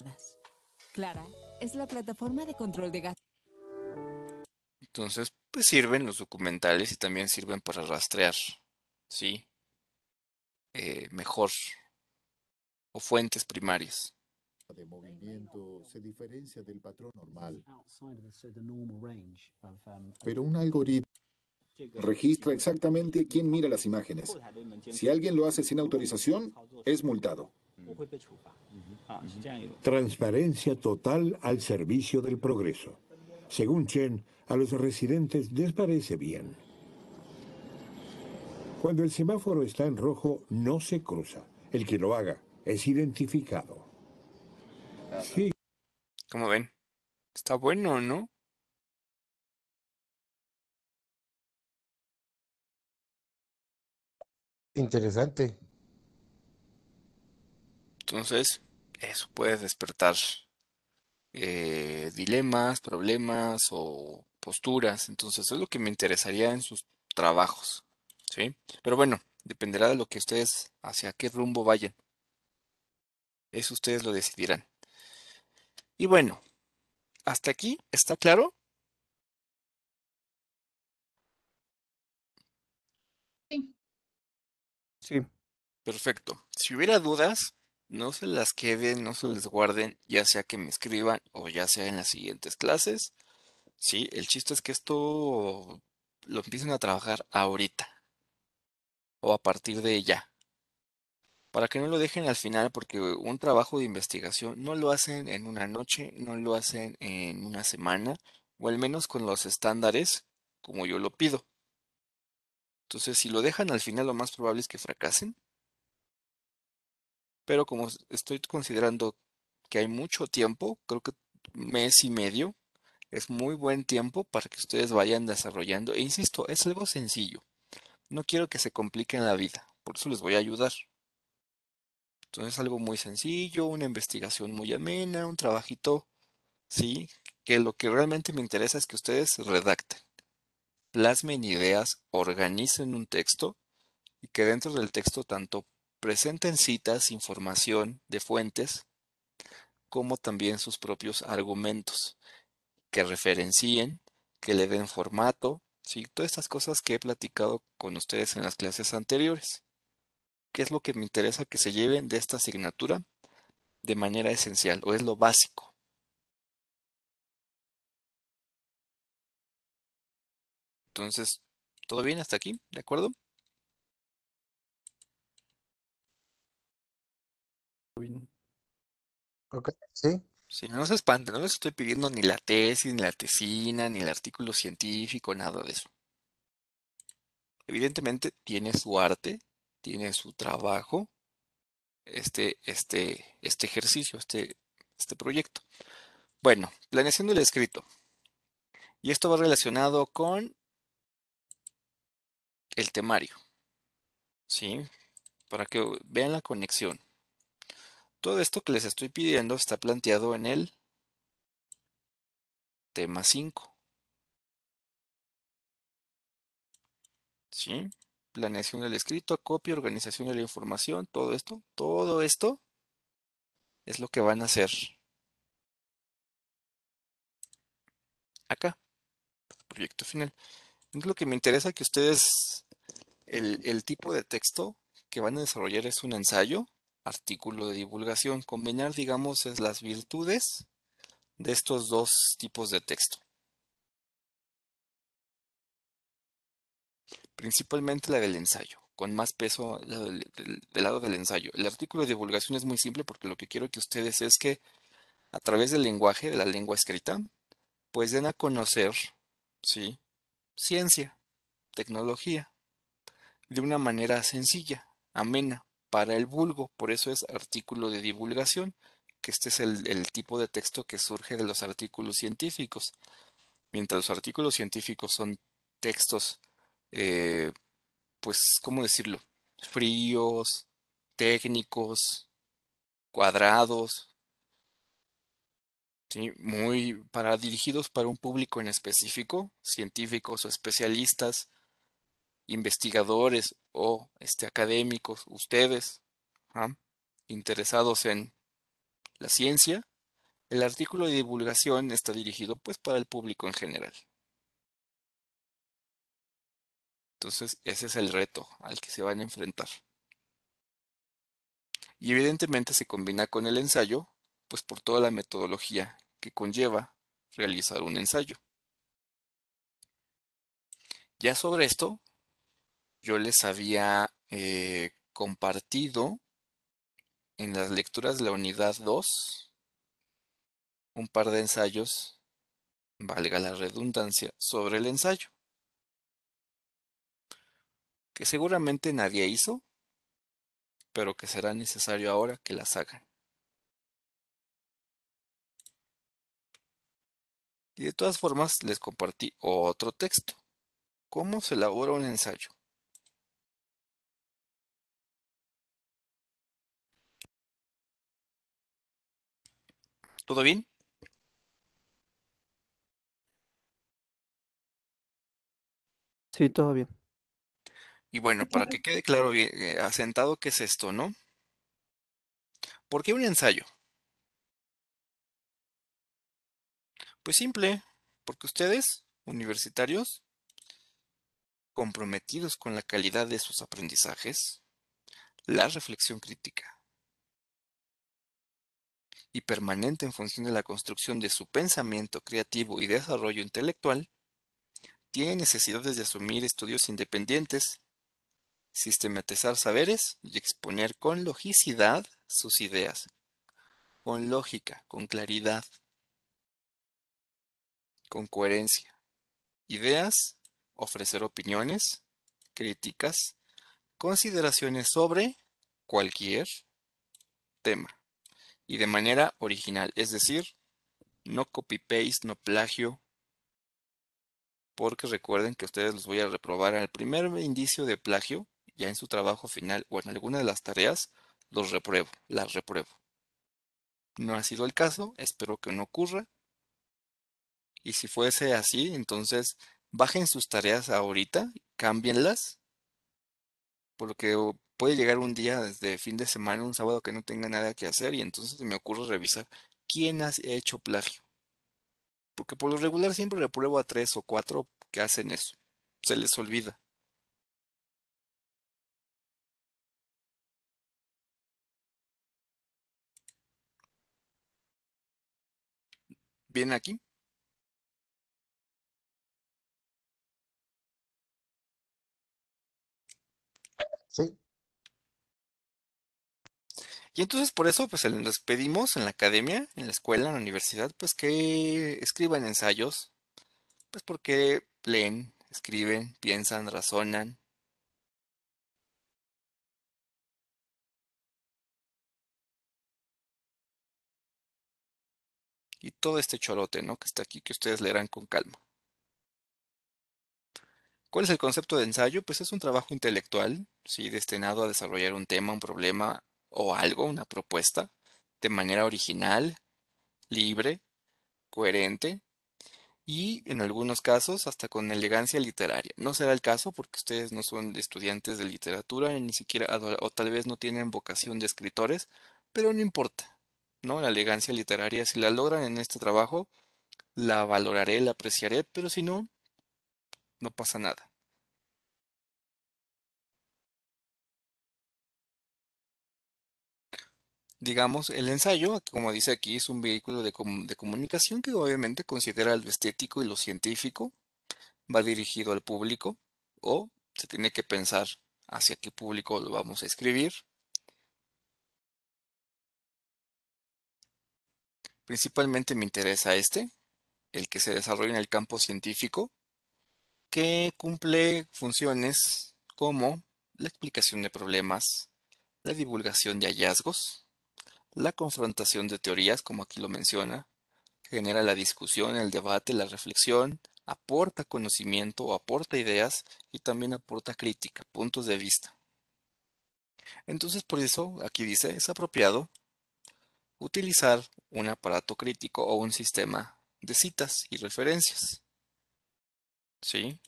Clara es la plataforma de control de gastos. Entonces, pues sirven los documentales y también sirven para rastrear, ¿sí? Eh, mejor. O fuentes primarias. Pero un algoritmo registra exactamente quién mira las imágenes. Si alguien lo hace sin autorización, es multado. Transparencia total al servicio del progreso. Según Chen, a los residentes les parece bien. Cuando el semáforo está en rojo, no se cruza. El que lo haga es identificado. Sí. Como ven, está bueno, ¿no? Interesante. Entonces, eso puede despertar eh, dilemas, problemas o posturas. Entonces, es lo que me interesaría en sus trabajos. ¿sí? Pero bueno, dependerá de lo que ustedes, hacia qué rumbo vayan. Eso ustedes lo decidirán. Y bueno, hasta aquí, ¿está claro? Sí. Sí. Perfecto. Si hubiera dudas, no se las queden, no se les guarden, ya sea que me escriban o ya sea en las siguientes clases. Sí, el chiste es que esto lo empiecen a trabajar ahorita o a partir de ya. Para que no lo dejen al final, porque un trabajo de investigación no lo hacen en una noche, no lo hacen en una semana, o al menos con los estándares como yo lo pido. Entonces, si lo dejan al final, lo más probable es que fracasen pero como estoy considerando que hay mucho tiempo, creo que mes y medio es muy buen tiempo para que ustedes vayan desarrollando. E insisto, es algo sencillo. No quiero que se compliquen la vida, por eso les voy a ayudar. Entonces algo muy sencillo, una investigación muy amena, un trabajito, ¿sí? Que lo que realmente me interesa es que ustedes redacten, plasmen ideas, organicen un texto y que dentro del texto tanto presenten citas, información de fuentes, como también sus propios argumentos, que referencien, que le den formato, ¿sí? todas estas cosas que he platicado con ustedes en las clases anteriores. ¿Qué es lo que me interesa que se lleven de esta asignatura de manera esencial o es lo básico? Entonces, ¿todo bien hasta aquí? ¿De acuerdo? Ok, sí. no se espanten, no les estoy pidiendo ni la tesis, ni la tesina, ni el artículo científico, nada de eso. Evidentemente tiene su arte, tiene su trabajo, este, este, este ejercicio, este, este proyecto. Bueno, planeación el escrito. Y esto va relacionado con el temario. ¿Sí? Para que vean la conexión. Todo esto que les estoy pidiendo está planteado en el tema 5. ¿Sí? Planeación del escrito, copia, organización de la información, todo esto, todo esto es lo que van a hacer acá, proyecto final. Lo que me interesa que ustedes, el tipo de texto que van a desarrollar es un ensayo, artículo de divulgación, combinar, digamos, es las virtudes de estos dos tipos de texto. Principalmente la del ensayo, con más peso del, lado del ensayo. El artículo de divulgación es muy simple porque lo que quiero que ustedes es que a través del lenguaje, de la lengua escrita, pues den a conocer, ¿sí? Ciencia, tecnología, de una manera sencilla, amena, para el vulgo, por eso es artículo de divulgación, que este es el, tipo de texto que surge de los artículos científicos. Mientras los artículos científicos son textos, eh, pues, ¿cómo decirlo? Fríos, técnicos, cuadrados, muy para dirigidos para un público en específico, científicos o especialistas, investigadores o este, académicos, ustedes ¿ah? interesados en la ciencia, el artículo de divulgación está dirigido pues para el público en general. Entonces, ese es el reto al que se van a enfrentar. Y evidentemente se combina con el ensayo, pues por toda la metodología que conlleva realizar un ensayo. Ya sobre esto yo les había eh, compartido en las lecturas de la unidad 2 un par de ensayos, valga la redundancia, sobre el ensayo, que seguramente nadie hizo, pero que será necesario ahora que las hagan. Y de todas formas les compartí otro texto. ¿Cómo se elabora un ensayo? ¿Todo bien? Sí, todo bien. Y bueno, para que quede claro, eh, asentado qué es esto, ¿no? ¿Por qué un ensayo? Pues simple, porque ustedes, universitarios, comprometidos con la calidad de sus aprendizajes, la reflexión crítica, y permanente en función de la construcción de su pensamiento creativo y desarrollo intelectual, tiene necesidades de asumir estudios independientes, sistematizar saberes y exponer con logicidad sus ideas, con lógica, con claridad, con coherencia. Ideas, ofrecer opiniones, críticas, consideraciones sobre cualquier tema y de manera original, es decir, no copy-paste, no plagio, porque recuerden que ustedes los voy a reprobar al primer indicio de plagio, ya en su trabajo final o en alguna de las tareas, los repruebo, las repruebo. No ha sido el caso, espero que no ocurra. Y si fuese así, entonces bajen sus tareas ahorita, cámbienlas, porque puede llegar un día desde fin de semana, un sábado que no tenga nada que hacer y entonces me ocurre revisar quién ha hecho plagio. Porque por lo regular siempre pruebo a tres o cuatro que hacen eso. Se les olvida. Bien aquí. Y entonces por eso pues les pedimos en la academia, en la escuela, en la universidad, pues que escriban ensayos, pues porque leen, escriben, piensan, razonan. Y todo este chorote, ¿no? Que está aquí, que ustedes leerán con calma. ¿Cuál es el concepto de ensayo? Pues es un trabajo intelectual, ¿sí? destinado a desarrollar un tema, un problema, o algo, una propuesta, de manera original, libre, coherente y en algunos casos hasta con elegancia literaria. No será el caso porque ustedes no son estudiantes de literatura ni siquiera o tal vez no tienen vocación de escritores, pero no importa. ¿no? La elegancia literaria si la logran en este trabajo la valoraré, la apreciaré, pero si no no pasa nada. digamos, el ensayo, como dice aquí, es un vehículo de, comunicación que obviamente considera lo estético y lo científico, va dirigido al público o se tiene que pensar hacia qué público lo vamos a escribir. Principalmente me interesa este, el que se desarrolla en el campo científico, que cumple funciones como la explicación de problemas, la divulgación de hallazgos, la confrontación de teorías, como aquí lo menciona, genera la discusión, el debate, la reflexión, aporta conocimiento, aporta ideas y también aporta crítica, puntos de vista. Entonces, por eso aquí dice, es apropiado utilizar un aparato crítico o un sistema de citas y referencias. ¿Sí?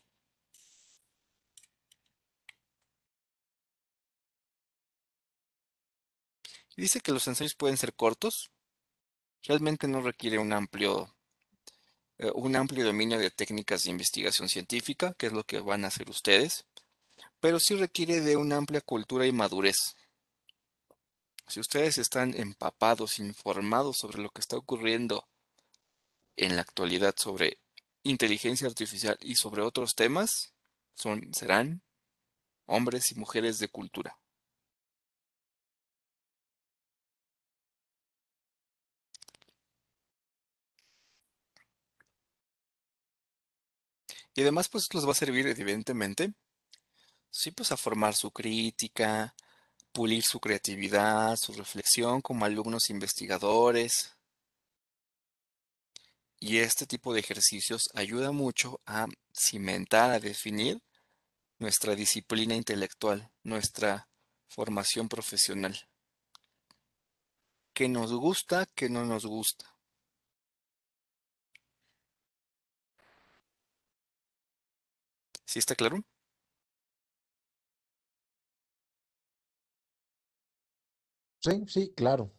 Dice que los ensayos pueden ser cortos. Realmente no requiere un amplio, eh, un amplio dominio de técnicas de investigación científica, que es lo que van a hacer ustedes, pero sí requiere de una amplia cultura y madurez. Si ustedes están empapados, informados sobre lo que está ocurriendo en la actualidad sobre inteligencia artificial y sobre otros temas, son, serán hombres y mujeres de cultura. Y además, pues los va a servir, evidentemente, sí, pues a formar su crítica, pulir su creatividad, su reflexión como alumnos investigadores. Y este tipo de ejercicios ayuda mucho a cimentar, a definir nuestra disciplina intelectual, nuestra formación profesional. ¿Qué nos gusta, qué no nos gusta? ¿Sí está claro? Sí, sí, claro.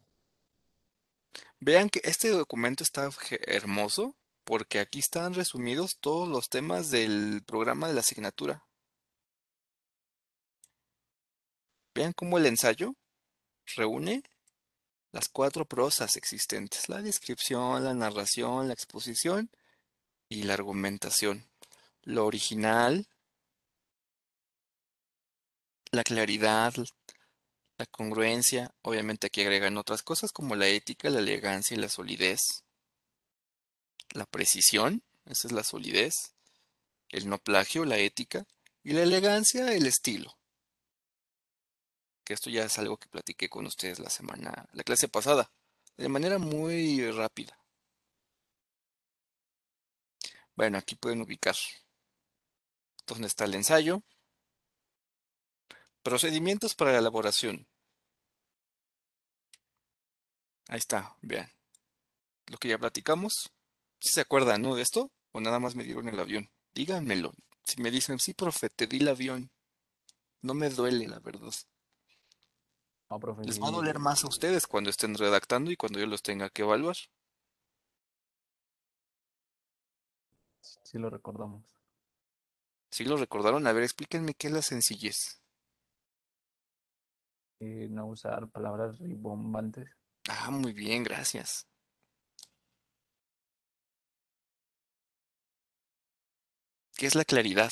Vean que este documento está hermoso porque aquí están resumidos todos los temas del programa de la asignatura. Vean cómo el ensayo reúne las cuatro prosas existentes, la descripción, la narración, la exposición y la argumentación lo original, la claridad, la congruencia, obviamente aquí agregan otras cosas como la ética, la elegancia y la solidez, la precisión, esa es la solidez, el no plagio, la ética y la elegancia, el estilo. Que esto ya es algo que platiqué con ustedes la semana, la clase pasada, de manera muy rápida. Bueno, aquí pueden ubicar ¿Dónde está el ensayo? Procedimientos para la elaboración. Ahí está, vean. Lo que ya platicamos. Si ¿Se acuerdan, no, de esto? ¿O nada más me dieron el avión? Díganmelo. Si me dicen, sí, profe, te di el avión. No me duele, la verdad. No, Les va a doler más a ustedes cuando estén redactando y cuando yo los tenga que evaluar. Sí, lo recordamos. ¿Sí lo recordaron? A ver, explíquenme qué es la sencillez. Eh, no usar palabras ribombantes. Ah, muy bien, gracias. ¿Qué es la claridad?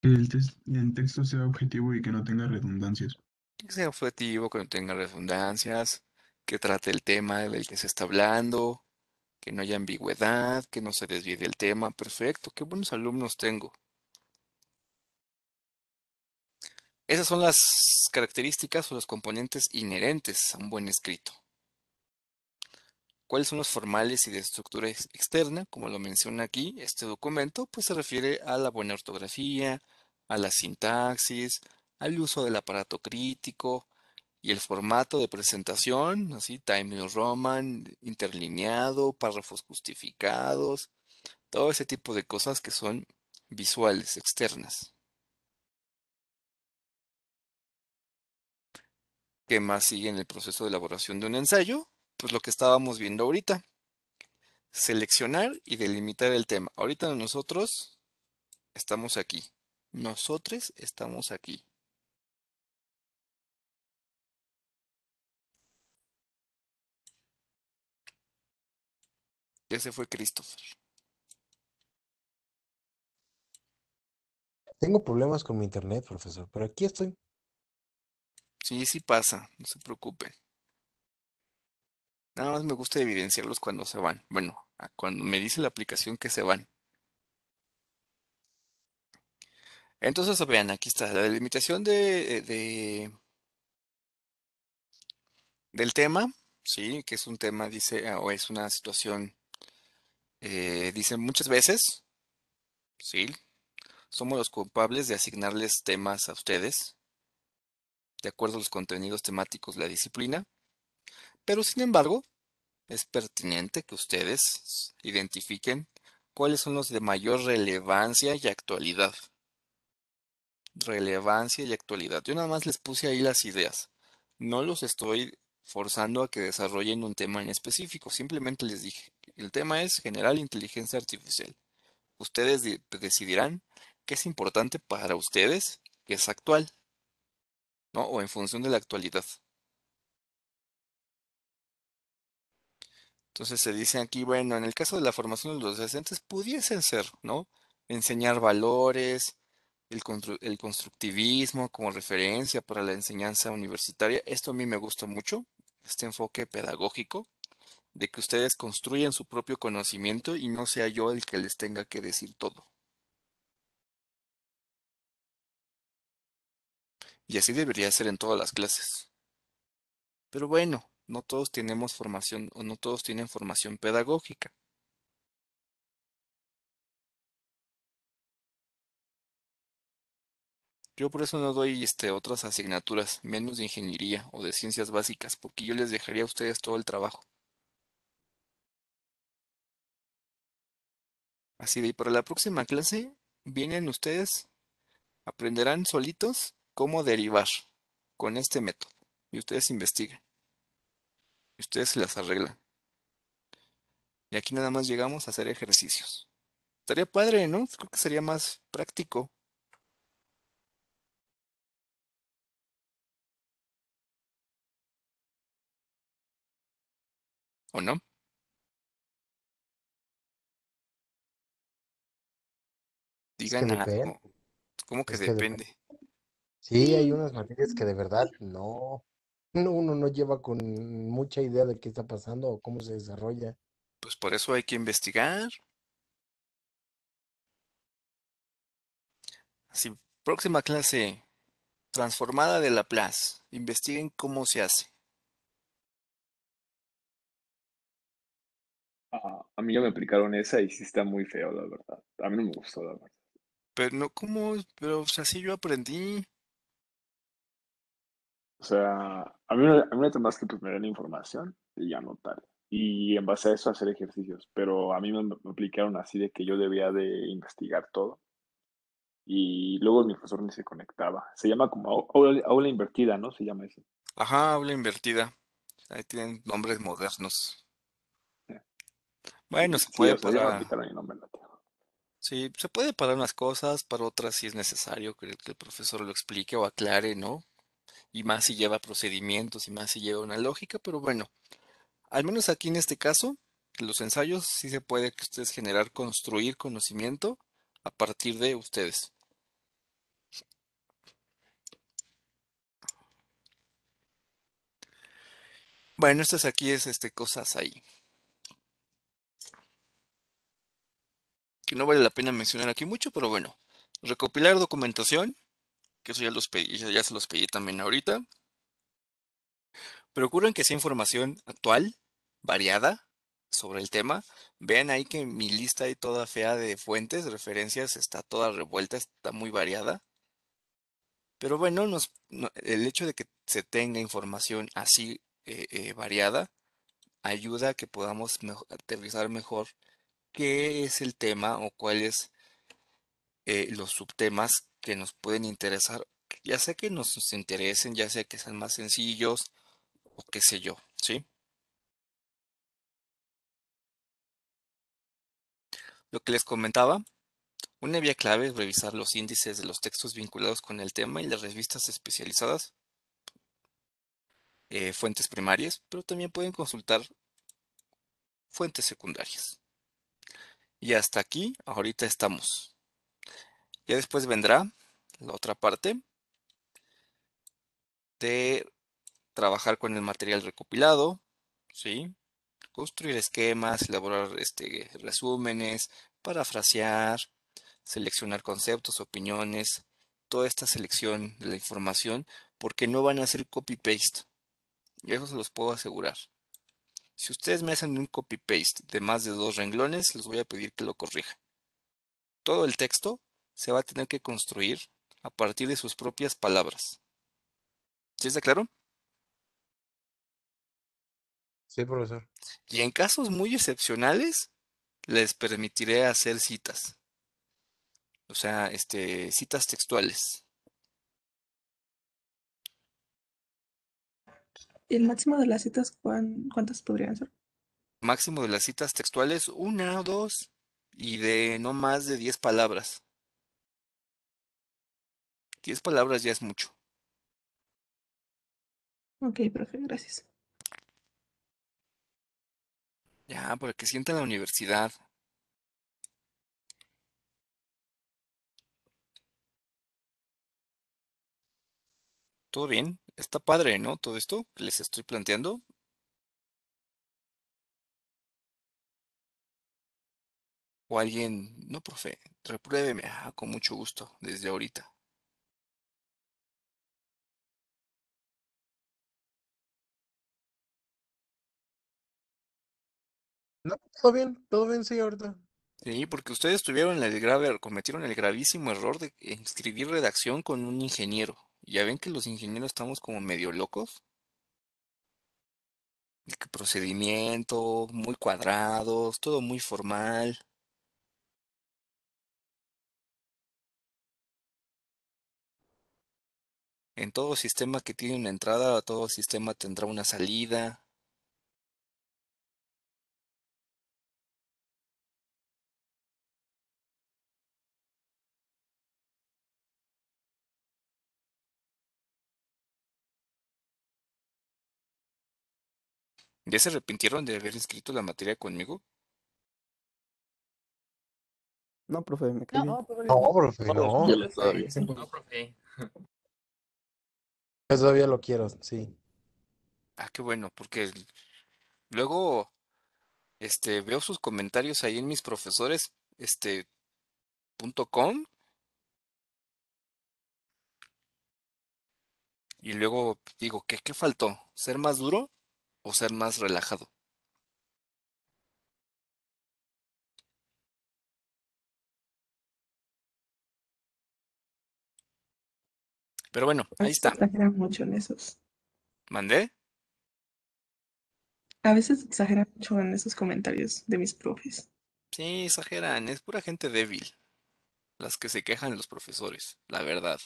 Que el texto sea objetivo y que no tenga redundancias. Que sea objetivo, que no tenga redundancias que trate el tema del que se está hablando, que no haya ambigüedad, que no se desvíe del tema. Perfecto, qué buenos alumnos tengo. Esas son las características o los componentes inherentes a un buen escrito. ¿Cuáles son los formales y de estructura externa? Como lo menciona aquí, este documento pues se refiere a la buena ortografía, a la sintaxis, al uso del aparato crítico, y el formato de presentación, así Time New Roman, interlineado, párrafos justificados, todo ese tipo de cosas que son visuales, externas. ¿Qué más sigue en el proceso de elaboración de un ensayo? Pues lo que estábamos viendo ahorita. Seleccionar y delimitar el tema. Ahorita nosotros estamos aquí. Nosotros estamos aquí. Ya se fue Christopher. Tengo problemas con mi internet, profesor, pero aquí estoy. Sí, sí pasa, no se preocupen. Nada más me gusta evidenciarlos cuando se van. Bueno, cuando me dice la aplicación que se van. Entonces, vean, aquí está la delimitación de, eh, del tema, sí, que es un tema, dice, o es una situación eh, dicen muchas veces, sí, somos los culpables de asignarles temas a ustedes, de acuerdo a los contenidos temáticos de la disciplina, pero sin embargo, es pertinente que ustedes identifiquen cuáles son los de mayor relevancia y actualidad. Relevancia y actualidad. Yo nada más les puse ahí las ideas. No los estoy forzando a que desarrollen un tema en específico. Simplemente les dije, el tema es general inteligencia artificial. Ustedes decidirán qué es importante para ustedes, qué es actual, ¿no? O en función de la actualidad. Entonces se dice aquí, bueno, en el caso de la formación de los docentes pudiesen ser, ¿no? Enseñar valores, el, el constructivismo como referencia para la enseñanza universitaria. Esto a mí me gusta mucho este enfoque pedagógico de que ustedes construyan su propio conocimiento y no sea yo el que les tenga que decir todo. Y así debería ser en todas las clases. Pero bueno, no todos tenemos formación o no todos tienen formación pedagógica. Yo por eso no doy este, otras asignaturas, menos de ingeniería o de ciencias básicas, porque yo les dejaría a ustedes todo el trabajo. Así de, y para la próxima clase vienen ustedes, aprenderán solitos cómo derivar con este método. Y ustedes investiguen. Y ustedes las arreglan. Y aquí nada más llegamos a hacer ejercicios. Estaría padre, ¿no? Creo que sería más práctico. ¿O no? Digan algo. Ah, ¿Cómo que, depende? Sí, hay unas materias que de verdad no, no, uno no lleva con mucha idea de qué está pasando o cómo se desarrolla. Pues por eso hay que investigar. Así, próxima clase, transformada de Laplace. Investiguen cómo se hace. Ah, a mí ya me aplicaron esa y sí está muy feo, la verdad. A mí no me gustó, la verdad. Pero no, ¿cómo? Pero, o sea, sí yo aprendí. O sea, a mí, a mí me que primero la información y ya tal, Y en base a eso hacer ejercicios. Pero a mí me, aplicaron así de que yo debía de investigar todo. Y luego mi profesor ni se conectaba. Se llama como aula, aula invertida, ¿no? Se llama eso. Ajá, aula invertida. Ahí tienen nombres modernos. Bueno, se puede parar. sí, se puede parar unas cosas, para otras si sí es necesario que, el profesor lo explique o aclare, ¿no? Y más si lleva procedimientos y más si lleva una lógica, pero bueno, al menos aquí en este caso, los ensayos sí se puede que ustedes generar, construir conocimiento a partir de ustedes. Bueno, esto es aquí es este cosas ahí. que no vale la pena mencionar aquí mucho, pero bueno, recopilar documentación, que eso ya, los pedí, ya se los pedí también ahorita. Procuren que sea información actual, variada, sobre el tema. Vean ahí que mi lista ahí toda fea de fuentes, referencias, está toda revuelta, está muy variada. Pero bueno, el hecho de que se tenga información así eh, eh, variada ayuda a que podamos aterrizar mejor qué es el tema o cuáles eh, los subtemas que nos pueden interesar, ya sea que nos, interesen, ya sea que sean más sencillos o qué sé yo, ¿sí? Lo que les comentaba, una vía clave es revisar los índices de los textos vinculados con el tema y las revistas especializadas, eh, fuentes primarias, pero también pueden consultar fuentes secundarias. Y hasta aquí, ahorita estamos. Ya después vendrá la otra parte de trabajar con el material recopilado, ¿sí? Construir esquemas, elaborar este, resúmenes, parafrasear, seleccionar conceptos, opiniones, toda esta selección de la información, porque no van a ser copy-paste. Eso se los puedo asegurar. Si ustedes me hacen un copy-paste de más de dos renglones, les voy a pedir que lo corrijan. Todo el texto se va a tener que construir a partir de sus propias palabras. ¿Sí está claro? Sí, profesor. Y en casos muy excepcionales, les permitiré hacer citas. O sea, este, citas textuales. el máximo de las citas cuántas podrían ser? Máximo de las citas textuales, una o dos, y de no más de diez palabras. Diez palabras ya es mucho. Ok, profe, gracias. Ya, para que sienta la universidad. ¿Todo bien? está padre, ¿no? Todo esto que les estoy planteando. O alguien, no, profe, repruébeme, ah, con mucho gusto, desde ahorita. No, todo bien, todo bien, sí, ahorita. Sí, porque ustedes tuvieron el grave, cometieron el gravísimo error de inscribir redacción con un ingeniero. Ya ven que los ingenieros estamos como medio locos. El procedimiento, muy cuadrados, todo muy formal. En todo sistema que tiene una entrada, todo sistema tendrá una salida. ¿Ya se arrepintieron de haber inscrito la materia conmigo? No, profe, me No, profe, no. Profe, no. todavía. profe. todavía lo quiero, sí. Ah, qué bueno, porque luego este veo sus comentarios ahí en mis profesores este com y luego digo, ¿qué, qué faltó? ¿Ser más duro? o ser más relajado? Pero bueno, ahí está. Exageran mucho en esos. ¿Mandé? A veces exageran mucho en esos comentarios de mis profes. Sí, exageran, es pura gente débil. Las que se quejan los profesores, la verdad.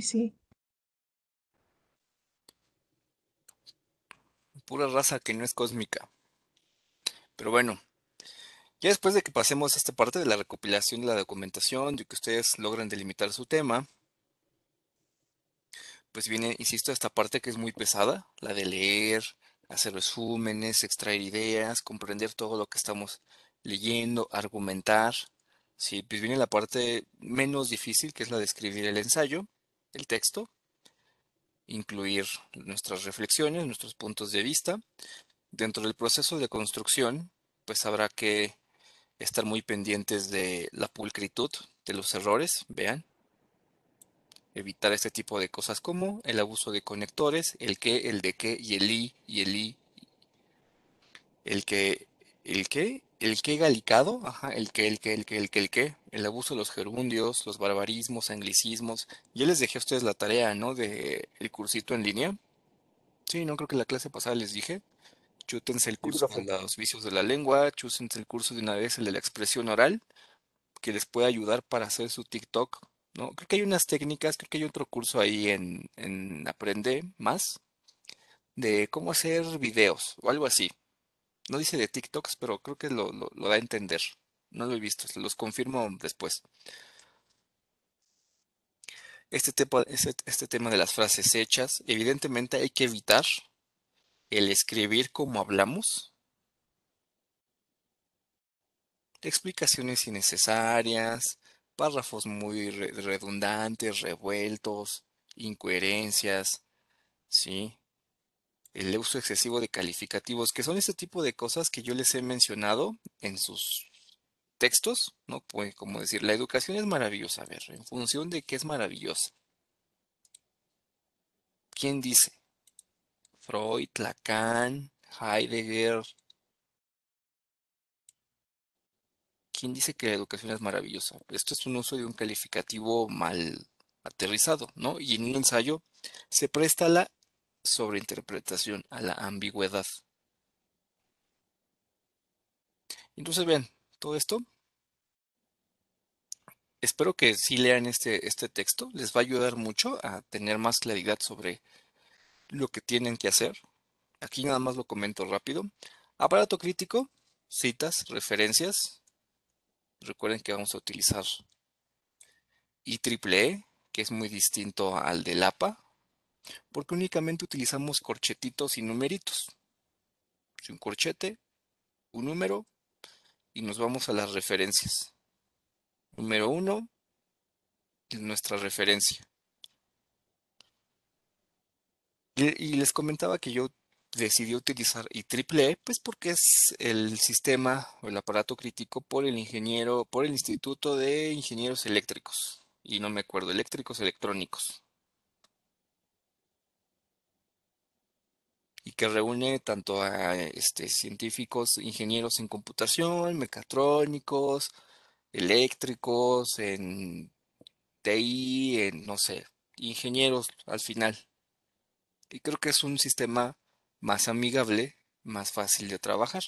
sí. Pura raza que no es cósmica. Pero bueno, ya después de que pasemos a esta parte de la recopilación de la documentación, de que ustedes logran delimitar su tema, pues viene, insisto, esta parte que es muy pesada, la de leer, hacer resúmenes, extraer ideas, comprender todo lo que estamos leyendo, argumentar. Sí, pues viene la parte menos difícil, que es la de escribir el ensayo, el texto, incluir nuestras reflexiones, nuestros puntos de vista. Dentro del proceso de construcción, pues habrá que estar muy pendientes de la pulcritud, de los errores, vean. Evitar este tipo de cosas como el abuso de conectores, el que, el de qué y el i y el i. El que, el que el que galicado, ajá, el que, el que, el que, el que, el que, el abuso de los gerundios, los barbarismos, anglicismos. Ya les dejé a ustedes la tarea, ¿no? De el cursito en línea. Sí, no creo que la clase pasada les dije. Chútense el curso de los vicios de la lengua, chútense el curso de una vez el de la expresión oral, que les puede ayudar para hacer su TikTok, ¿no? Creo que hay unas técnicas, creo que hay otro curso ahí en, en Aprende Más, de cómo hacer videos o algo así. No dice de TikToks, pero creo que lo, da a entender. No lo he visto, los confirmo después. Este, este, este tema de las frases hechas, evidentemente hay que evitar el escribir como hablamos. Explicaciones innecesarias, párrafos muy redundantes, revueltos, incoherencias, ¿sí? el uso excesivo de calificativos, que son este tipo de cosas que yo les he mencionado en sus textos, ¿no? Puede como decir, la educación es maravillosa, a ver, en función de qué es maravillosa. ¿Quién dice? Freud, Lacan, Heidegger. ¿Quién dice que la educación es maravillosa? Esto es un uso de un calificativo mal aterrizado, ¿no? Y en un ensayo se presta la sobre interpretación a la ambigüedad. Entonces, ven todo esto. Espero que si lean este, este texto, les va a ayudar mucho a tener más claridad sobre lo que tienen que hacer. Aquí nada más lo comento rápido. Aparato crítico, citas, referencias. Recuerden que vamos a utilizar IEEE, e, que es muy distinto al del APA, porque únicamente utilizamos corchetitos y numeritos. un corchete, un número, y nos vamos a las referencias. Número 1 es nuestra referencia. Y les comentaba que yo decidí utilizar IEEE, e, pues porque es el sistema o el aparato crítico por el ingeniero, por el Instituto de Ingenieros Eléctricos. Y no me acuerdo, eléctricos, electrónicos. y que reúne tanto a este, científicos, ingenieros en computación, mecatrónicos, eléctricos, en TI, en, no sé, ingenieros al final. Y creo que es un sistema más amigable, más fácil de trabajar.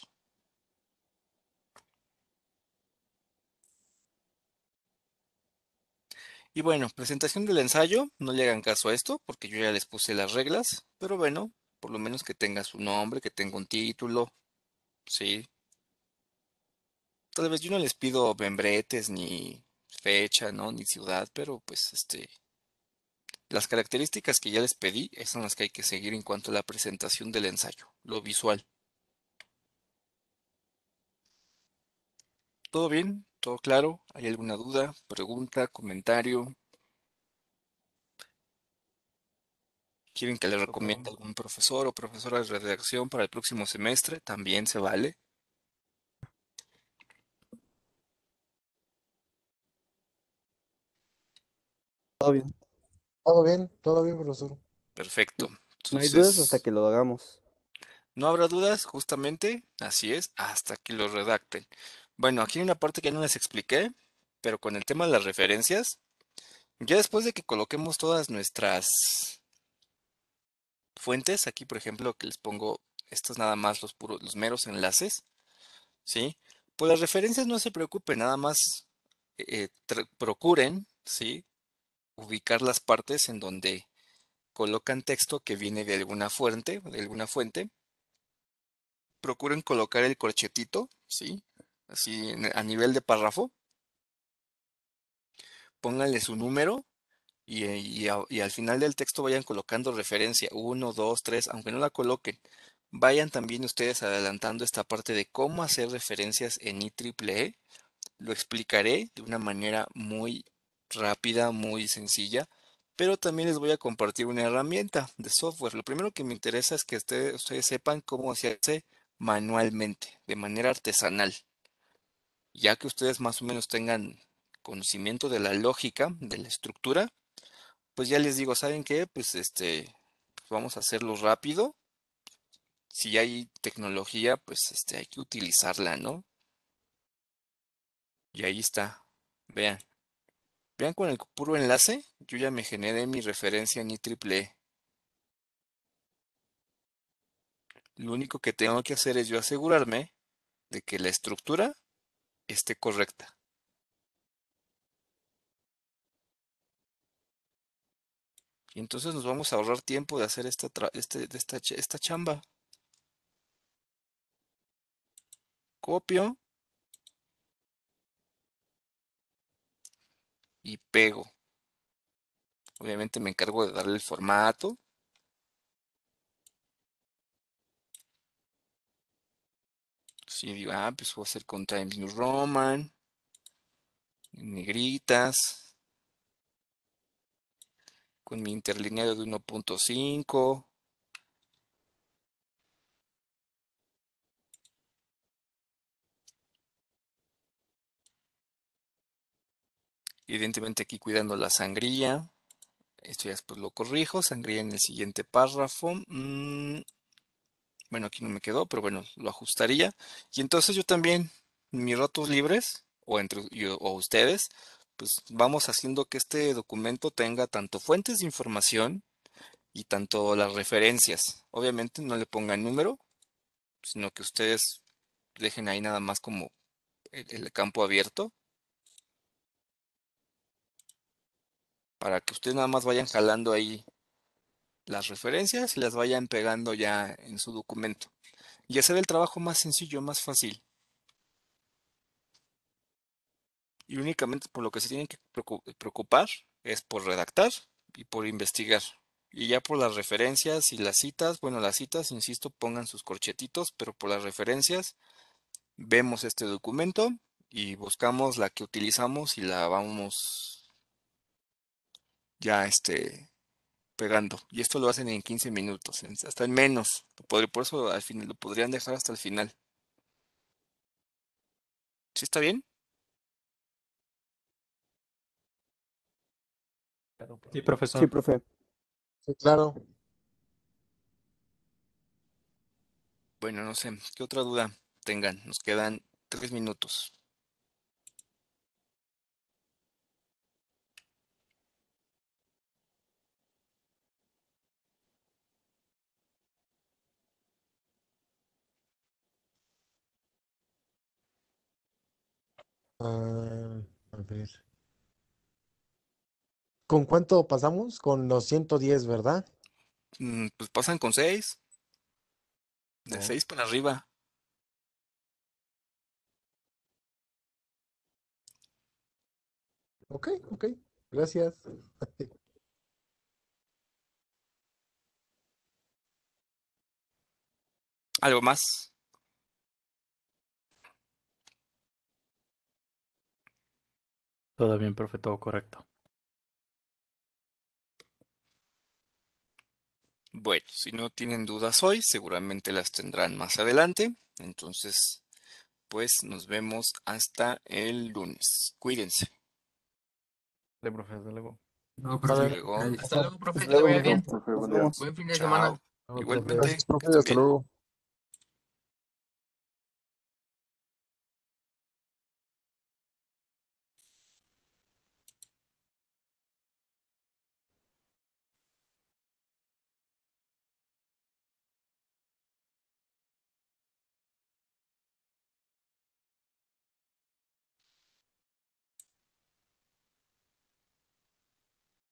Y bueno, presentación del ensayo, no le hagan caso a esto porque yo ya les puse las reglas, pero bueno, por lo menos que tenga su nombre, que tenga un título, ¿sí? Tal vez yo no les pido membretes ni fecha, ¿no? Ni ciudad, pero pues este... Las características que ya les pedí son las que hay que seguir en cuanto a la presentación del ensayo, lo visual. ¿Todo bien? ¿Todo claro? ¿Hay alguna duda, pregunta, comentario? quieren que les recomiende algún profesor o profesora de redacción para el próximo semestre, también se vale. Todo bien. Todo bien, todo bien, profesor. Perfecto. no hay dudas hasta que lo hagamos. No habrá dudas, justamente, así es, hasta que lo redacten. Bueno, aquí hay una parte que no les expliqué, pero con el tema de las referencias, ya después de que coloquemos todas nuestras fuentes. Aquí, por ejemplo, que les pongo estos nada más los puros, los meros enlaces. ¿Sí? Pues las referencias no se preocupen, nada más eh, procuren, ¿sí? Ubicar las partes en donde colocan texto que viene de alguna fuente, de alguna fuente. Procuren colocar el corchetito, ¿sí? Así a nivel de párrafo. Pónganle su número, eh, y, al final del texto vayan colocando referencia 1, 2, 3, aunque no la coloquen, vayan también ustedes adelantando esta parte de cómo hacer referencias en IEEE. E, lo explicaré de una manera muy rápida, muy sencilla, pero también les voy a compartir una herramienta de software. Lo primero que me interesa es que ustedes, ustedes sepan cómo se hace manualmente, de manera artesanal. Ya que ustedes más o menos tengan conocimiento de la lógica, de la estructura, pues ya les digo, ¿saben qué? Pues este, pues, vamos a hacerlo rápido. Si hay tecnología, pues este, hay que utilizarla, ¿no? Y ahí está. Vean. Vean con el puro enlace, yo ya me generé mi referencia en IEEE. E. Lo único que tengo que hacer es yo asegurarme de que la estructura esté correcta. Y entonces nos vamos a ahorrar tiempo de hacer este, esta, chamba. Copio. Y pego. Obviamente me encargo de darle el formato. Si digo, ah, pues voy a hacer con Times New Roman. Negritas con mi interlineado de 1.5. Evidentemente aquí cuidando la sangría. Esto ya después lo corrijo. Sangría en el siguiente párrafo. Mm. Bueno, aquí no me quedó, pero bueno, lo ajustaría. Y entonces yo también, mis ratos libres, o entre o ustedes, pues vamos haciendo que este documento tenga tanto fuentes de información y tanto las referencias. Obviamente no le pongan número, sino que ustedes dejen ahí nada más como el, el campo abierto. Para que ustedes nada más vayan jalando ahí las referencias y las vayan pegando ya en su documento. Y hacer el trabajo más sencillo, más fácil. y únicamente por lo que se tienen que preocupar es por redactar y por investigar. Y ya por las referencias y las citas, bueno, las citas, insisto, pongan sus corchetitos, pero por las referencias vemos este documento y buscamos la que utilizamos y la vamos ya este pegando. Y esto lo hacen en 15 minutos, hasta en menos. Por eso al final lo podrían dejar hasta el final. ¿Sí está bien? sí, profesor. Sí, profe. Sí, claro. Bueno, no sé, ¿qué otra duda tengan? Nos quedan tres minutos. Ah, a ver. ¿Con cuánto pasamos? Con los 110, ¿verdad? Mm, pues pasan con 6. De 6 para arriba. Ok, ok. Gracias. ¿Algo más? Todo bien, profe, todo correcto. Bueno, si no tienen dudas hoy, seguramente las tendrán más adelante. Entonces, pues nos vemos hasta el lunes. Cuídense. De profe, hasta luego. No, profe. Hasta luego, hasta luego profe. Hasta luego, profe. Buen fin de semana. Igualmente. Hasta luego.